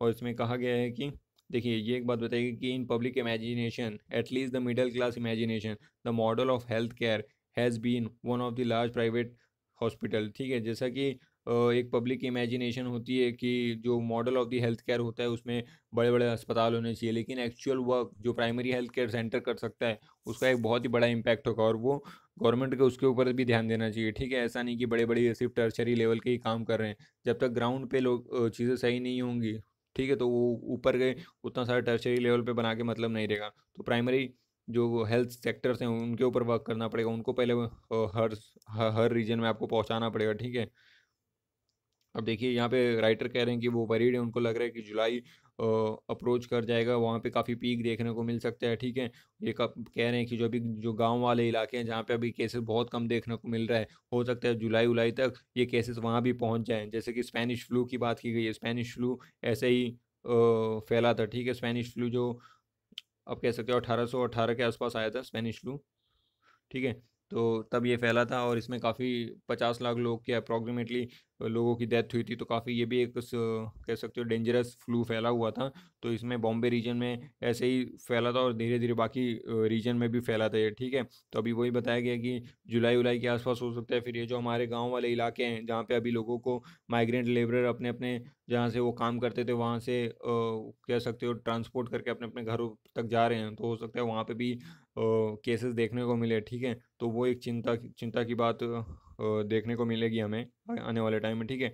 और इसमें कहा गया है कि देखिए ये एक बात बताइए कि in public imagination at least the middle class imagination the model of health care has been one of the large private hospital ठीक है जैसा कि एक पब्लिक इमेजिनेशन होती है कि जो model of the health care होता है उसमें बड़े बड़े अस्पताल होने चाहिए लेकिन एक्चुअल वर्क जो प्राइमरी हेल्थ केयर सेंटर कर सकता है उसका एक बहुत ही बड़ा इम्पैक्ट होगा और वो गवर्नमेंट के उसके ऊपर भी ध्यान देना चाहिए ठीक है ऐसा नहीं कि बड़े बड़े सिर्फ टर्चरी लेवल के ही काम कर रहे हैं जब तक ग्राउंड पे लोग चीज़ें सही नहीं होंगी ठीक है तो वो ऊपर गए उतना सारा टर्चरी लेवल पे बना के मतलब नहीं रहेगा तो प्राइमरी जो हेल्थ सेक्टर्स हैं उनके ऊपर वर्क करना पड़ेगा उनको पहले हर हर रीजन में आपको पहुंचाना पड़ेगा ठीक है अब देखिए यहाँ पे राइटर कह रहे हैं कि वो वरीड है उनको लग रहा है कि जुलाई अप्रोच कर जाएगा वहाँ पे काफ़ी पीक देखने को मिल सकता है ठीक है ये कह रहे हैं कि जो अभी जो गांव वाले इलाके हैं जहाँ पे अभी केसेस बहुत कम देखने को मिल रहा है हो सकता है जुलाई उलाई तक ये केसेस वहाँ भी पहुँच जाएँ जैसे कि स्पेनिश फ्लू की बात की गई है स्पेनिश फ्लू ऐसे ही फैला था ठीक है स्पेनिश फ्लू जो आप कह सकते हो अठारह के आसपास आया था स्पेनिश फ्लू ठीक है तो तब ये फैला था और इसमें काफ़ी पचास लाख लोग के अप्रॉक्सीमेटली लोगों की डेथ हुई थी तो काफ़ी ये भी एक कह सकते हो डेंजरस फ्लू फैला हुआ था तो इसमें बॉम्बे रीजन में ऐसे ही फैला था और धीरे धीरे बाकी रीजन में भी फैला था ये ठीक है तो अभी वही बताया गया कि जुलाई उलाई के आसपास हो सकता है फिर ये जो हमारे गाँव वाले इलाके हैं जहाँ पर अभी लोगों को माइग्रेंट लेबर अपने अपने जहाँ से वो काम करते थे वहाँ से कह सकते हो ट्रांसपोर्ट करके अपने अपने घरों तक जा रहे हैं तो हो सकता है वहाँ पर भी केसेस देखने को मिले ठीक है तो वो एक चिंता चिंता की बात देखने को मिलेगी हमें आने वाले टाइम में ठीक है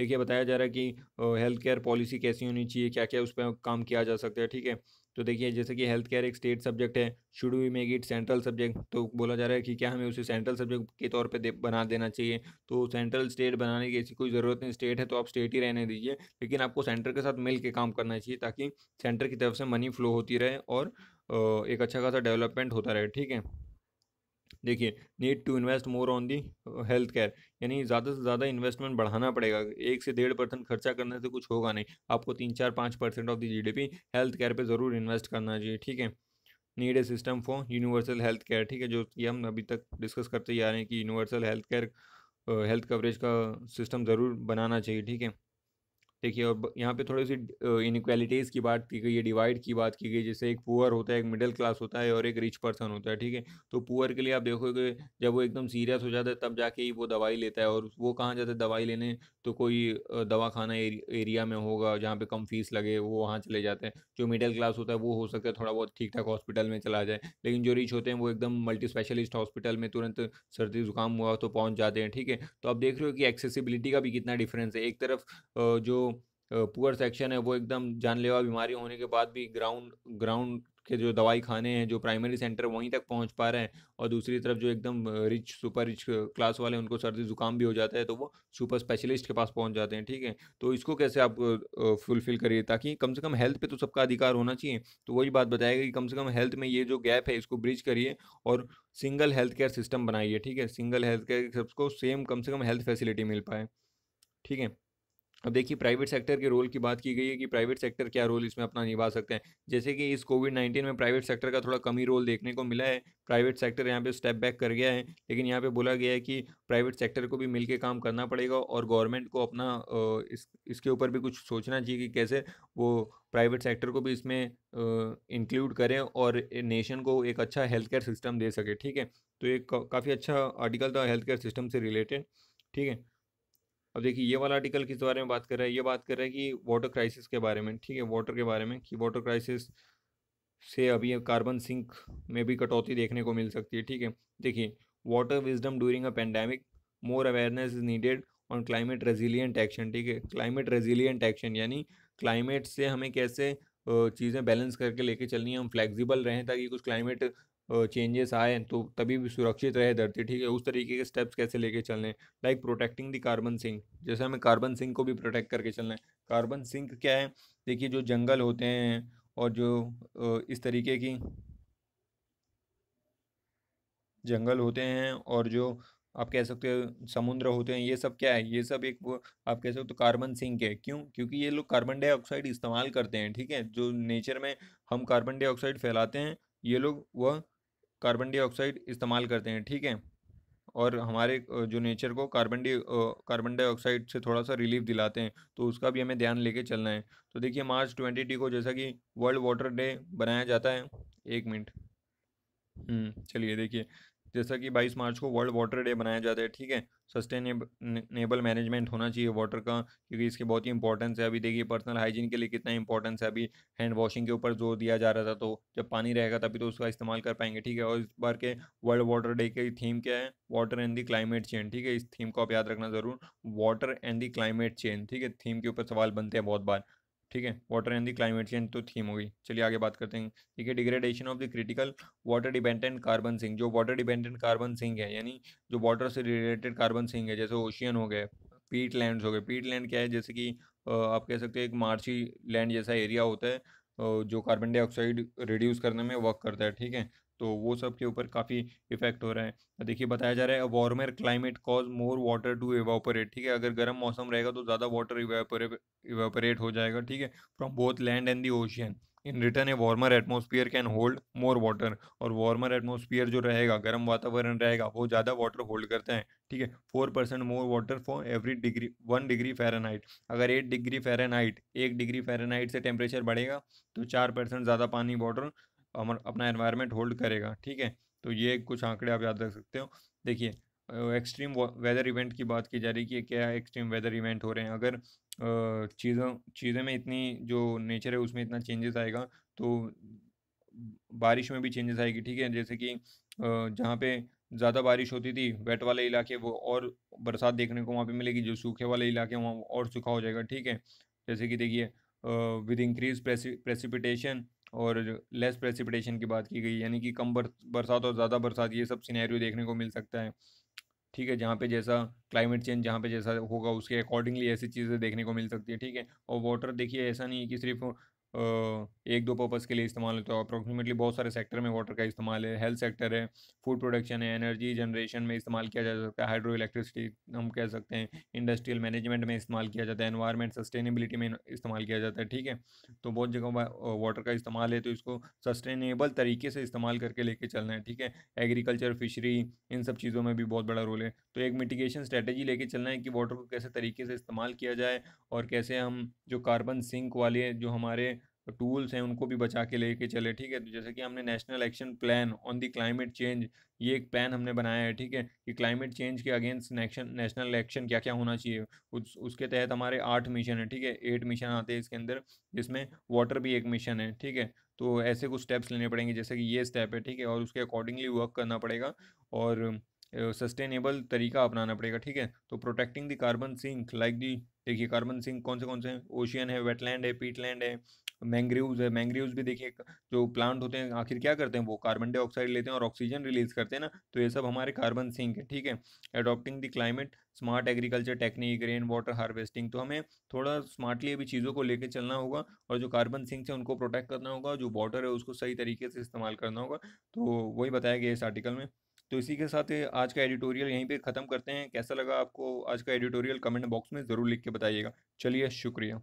देखिए बताया जा रहा है कि हेल्थ केयर पॉलिसी कैसी होनी चाहिए क्या क्या उस पर काम किया जा सकता है ठीक है तो देखिए जैसे कि हेल्थ केयर एक स्टेट सब्जेक्ट है should we make it central subject तो बोला जा रहा है कि क्या हमें उसे सेंट्रल सब्जेक्ट के तौर पे बना देना चाहिए तो सेंट्रल स्टेट बनाने की ऐसी कोई ज़रूरत नहीं स्टेट है तो आप स्टेट ही रहने दीजिए लेकिन आपको सेंटर के साथ मिल के काम करना चाहिए ताकि सेंटर की तरफ से मनी फ्लो होती रहे और एक अच्छा खासा डेवलपमेंट होता रहे ठीक है देखिए need to invest more on the health care यानी ज़्यादा से ज़्यादा इन्वेस्टमेंट बढ़ाना पड़ेगा एक से डेढ़ परसेंट खर्चा करने से कुछ होगा नहीं आपको तीन चार पाँच percent of the GDP health care पर ज़रूर इन्वेस्ट करना चाहिए ठीक है need a system for universal health care ठीक है जो कि हम अभी तक डिस्कस करते ही आ रहे हैं कि universal health care health coverage का सिस्टम ज़रूर बनाना चाहिए ठीक है देखिए और यहाँ पे थोड़ी सी इनक्वालिटीज़ की बात की गई है डिवाइड की बात की गई जैसे एक पुअर होता है एक मिडिल क्लास होता है और एक रिच पर्सन होता है ठीक है तो पुअर के लिए आप देखोगे जब वो एकदम सीरियस हो जाता है तब जाके ही वो दवाई लेता है और वो कहाँ जाता है दवाई लेने तो कोई दवाखाना एरिया में होगा जहाँ पर कम फीस लगे वो वहाँ चले जाते हैं जो मिडिल क्लास होता है वो हो सकता है थोड़ा बहुत ठीक ठाक हॉस्पिटल में चला जाए लेकिन जो रिच होते हैं वो एकदम मल्टी स्पेशलिस्ट हॉस्पिटल में तुरंत सर्दी जुकाम हुआ तो पहुँच जाते हैं ठीक है तो आप देख रहे हो कि एक्सेसिबिलिटी का भी कितना डिफरेंस है एक तरफ जो पुअर सेक्शन है वो एकदम जानलेवा बीमारी होने के बाद भी ग्राउंड ग्राउंड के जो दवाई खाने हैं जो प्राइमरी सेंटर वहीं तक पहुंच पा रहे हैं और दूसरी तरफ जो एकदम रिच सुपर रिच क्लास वाले उनको सर्दी जुकाम भी हो जाता है तो वो सुपर स्पेशलिस्ट के पास पहुंच जाते हैं ठीक है तो इसको कैसे आप फुलफिल करिए ताकि कम से कम हेल्थ पे तो सबका अधिकार होना चाहिए तो वही बात बताएगा कि कम से कम हेल्थ में ये जो गैप है इसको ब्रिज करिए और सिंगल हेल्थ केयर सिस्टम बनाइए ठीक है सिंगल हेल्थ केयर सबको सेम कम से कम हेल्थ फैसिलिटी मिल पाए ठीक है अब देखिए प्राइवेट सेक्टर के रोल की बात की गई है कि प्राइवेट सेक्टर क्या रोल इसमें अपना निभा सकते हैं जैसे कि इस कोविड नाइन्टीन में प्राइवेट सेक्टर का थोड़ा कमी रोल देखने को मिला है प्राइवेट सेक्टर यहाँ पे स्टेप बैक कर गया है लेकिन यहाँ पे बोला गया है कि प्राइवेट सेक्टर को भी मिलकर काम करना पड़ेगा और गवर्नमेंट को अपना इस इसके ऊपर भी कुछ सोचना चाहिए कि कैसे वो प्राइवेट सेक्टर को भी इसमें इंक्लूड करें और नेशन को एक अच्छा हेल्थ केयर सिस्टम दे सके ठीक है तो एक काफ़ी अच्छा आर्टिकल था हेल्थ केयर सिस्टम से रिलेटेड ठीक है अब देखिए ये वाला आर्टिकल किस बारे में बात कर रहा है ये बात कर रहा है कि वाटर क्राइसिस के बारे में ठीक है वाटर के बारे में कि वाटर क्राइसिस से अभी कार्बन सिंक में भी कटौती देखने को मिल सकती है ठीक है देखिए water wisdom during a pandemic more awareness is needed on climate resilient action ठीक है क्लाइमेट रेजिलियंट एक्शन यानी क्लाइमेट से हमें कैसे चीज़ें बैलेंस करके लेके चलनी है हम फ्लेक्सिबल रहें ताकि कुछ क्लाइमेट चेंजेस आए तो तभी भी सुरक्षित रहे धरती ठीक है उस तरीके के स्टेप्स कैसे लेके चलने like protecting the carbon sink जैसे हमें कार्बन सिंक को भी प्रोटेक्ट करके चलना है कार्बन सिंक क्या है देखिए जो जंगल होते हैं और जो इस तरीके की जंगल होते हैं और जो आप कह सकते हो समुद्र होते हैं ये सब क्या है ये सब एक वो आप कह सकते हो कार्बन तो सिंक है क्यों क्योंकि ये लोग कार्बन डाइऑक्साइड इस्तेमाल करते हैं ठीक है जो नेचर में हम कार्बन डाइऑक्साइड फैलाते हैं ये लोग वह कार्बन डाइऑक्साइड इस्तेमाल करते हैं ठीक है और हमारे जो नेचर को कार्बन डी कार्बन डाइऑक्साइड से थोड़ा सा रिलीफ दिलाते हैं तो उसका भी हमें ध्यान लेके चलना है तो देखिए मार्च ट्वेंटी को जैसा कि वर्ल्ड वाटर डे बनाया जाता है एक मिनट हम्म, चलिए देखिए जैसा कि 22 मार्च को वर्ल्ड वाटर डे बनाया जाता है ठीक है सस्टेनेबल मैनेजमेंट होना चाहिए वाटर का क्योंकि इसके बहुत ही इंपॉर्टेंस है अभी देखिए पर्सनल हाइजीन के लिए कितना इंपॉर्टेंस है अभी हैंड वॉशिंग के ऊपर जोर दिया जा रहा था तो जब पानी रहेगा तभी तो उसका इस्तेमाल कर पाएंगे ठीक है और इस बार के वर्ल्ड वाटर डे की थीम क्या है water and the climate change ठीक है इस थीम को आप याद रखना ज़रूर water and the climate change ठीक है थीम के ऊपर सवाल बनते हैं बहुत बार ठीक है water and the climate change तो थीम हो गई चलिए आगे बात करते हैं ठीक है degradation of the critical water dependent carbon sink जो वाटर डिपेंडेंट कार्बन सिंह है यानी जो वाटर से रिलेटेड कार्बन सिंह है जैसे ओशियन हो गए पीट लैंड हो गए पीट लैंड क्या है जैसे कि आप कह सकते हैं एक मार्ची लैंड जैसा एरिया होता है जो कार्बन डाइऑक्साइड रिड्यूस करने में वर्क करता है ठीक है तो वो सब के ऊपर काफ़ी इफेक्ट हो रहा है देखिए बताया जा रहा है warmer climate cause more water to evaporate ठीक है अगर गर्म मौसम रहेगा तो ज़्यादा वाटर इवेपोरेट हो जाएगा ठीक है from both land and the ocean in return a warmer atmosphere can hold more water और वार्मर एटमोसफियर जो रहेगा गर्म वातावरण रहेगा वो ज़्यादा वाटर होल्ड करते हैं ठीक है four percent more water for every degree one degree Fahrenheit अगर एट डिग्री फेरानाइट एक डिग्री फेरानाइट से टेम्परेचर बढ़ेगा तो चार परसेंट ज़्यादा पानी वाटर अपना एनवायरनमेंट होल्ड करेगा ठीक है तो ये कुछ आंकड़े आप याद रख सकते हो देखिए एक्सट्रीम वेदर इवेंट की बात की जा रही है कि क्या एक्सट्रीम वेदर इवेंट हो रहे हैं अगर चीज़ों चीज़ें में इतनी जो नेचर है उसमें इतना चेंजेस आएगा तो बारिश में भी चेंजेस आएगी ठीक है जैसे कि जहाँ पे ज़्यादा बारिश होती थी वेट वाले इलाके वो और बरसात देखने को वहाँ पे मिलेगी जो सूखे वाले इलाके वहाँ और सूखा हो जाएगा ठीक है जैसे कि देखिए विद इंक्रीज प्रेसिपिटेशन और लेस प्रेसिपिटेशन की बात की गई यानी कि कम बरसात और ज़्यादा बरसात ये सब सिनेरियो देखने को मिल सकता है ठीक है जहाँ पे जैसा क्लाइमेट चेंज जहाँ पे जैसा होगा उसके अकॉर्डिंगली ऐसी चीज़ें देखने को मिल सकती है ठीक है और वाटर देखिए ऐसा नहीं है कि सिर्फ एक दो पर्पज़ के लिए इस्तेमाल होता है अप्रोक्सीमेटली तो बहुत सारे सेक्टर में वाटर का इस्तेमाल है हेल्थ सेक्टर है फूड प्रोडक्शन है एनर्जी जनरेशन में इस्तेमाल किया जा सकता है हाइड्रो इलेक्ट्रिसिटी हम कह सकते हैं इंडस्ट्रियल मैनेजमेंट में इस्तेमाल किया जाता है एनवायरमेंट सस्टेनेबिलिटी में इस्तेमाल किया जाता है ठीक है तो बहुत जगह वाटर का इस्तेमाल है तो इसको सस्टेनेबल तरीके से इस्तेमाल करके लेके चलना है ठीक है एग्रीकल्चर फिशरी इन सब चीज़ों में भी बहुत बड़ा रोल है तो एक मिटिगेशन स्ट्रैटेजी लेके चलना है कि वाटर को कैसे तरीके से इस्तेमाल किया जाए और कैसे हम जो कार्बन सिंक वाले जो हमारे टूल्स हैं उनको भी बचा के लेके चले ठीक है तो जैसे कि हमने national action plan on the climate change ये एक प्लान हमने बनाया है ठीक है कि क्लाइमेट चेंज के अगेंस्ट नेक्शन नेशनल एक्शन क्या क्या होना चाहिए उस उसके तहत हमारे आठ मिशन है ठीक है एट मिशन आते हैं इसके अंदर जिसमें वाटर भी एक मिशन है ठीक है तो ऐसे कुछ स्टेप्स लेने पड़ेंगे जैसे कि ये स्टेप है ठीक है और उसके अकॉर्डिंगली वर्क करना पड़ेगा और सस्टेनेबल तरीका अपनाना पड़ेगा ठीक है तो protecting the carbon sink like the देखिए कार्बन सिंक कौन से कौन से हैं ओशियन है वेटलैंड है पीटलैंड है मैंग्रीव्स है मैंग्रीव्स भी देखिए जो प्लांट होते हैं आखिर क्या करते हैं वो कार्बन डाइऑक्साइड लेते हैं और ऑक्सीजन रिलीज करते हैं ना तो ये सब हमारे कार्बन सिंक है ठीक है adopting the climate smart agriculture technique rain water harvesting तो हमें थोड़ा स्मार्टली अभी चीज़ों को लेकर चलना होगा और जो कार्बन सिंक है उनको प्रोटेक्ट करना होगा जो वाटर है उसको सही तरीके से इस्तेमाल करना होगा तो वही बताया गया इस आर्टिकल में तो इसी के साथ आज का एडिटोरियल यहीं पे ख़त्म करते हैं कैसा लगा आपको आज का एडिटोरियल कमेंट बॉक्स में ज़रूर लिख के बताइएगा चलिए शुक्रिया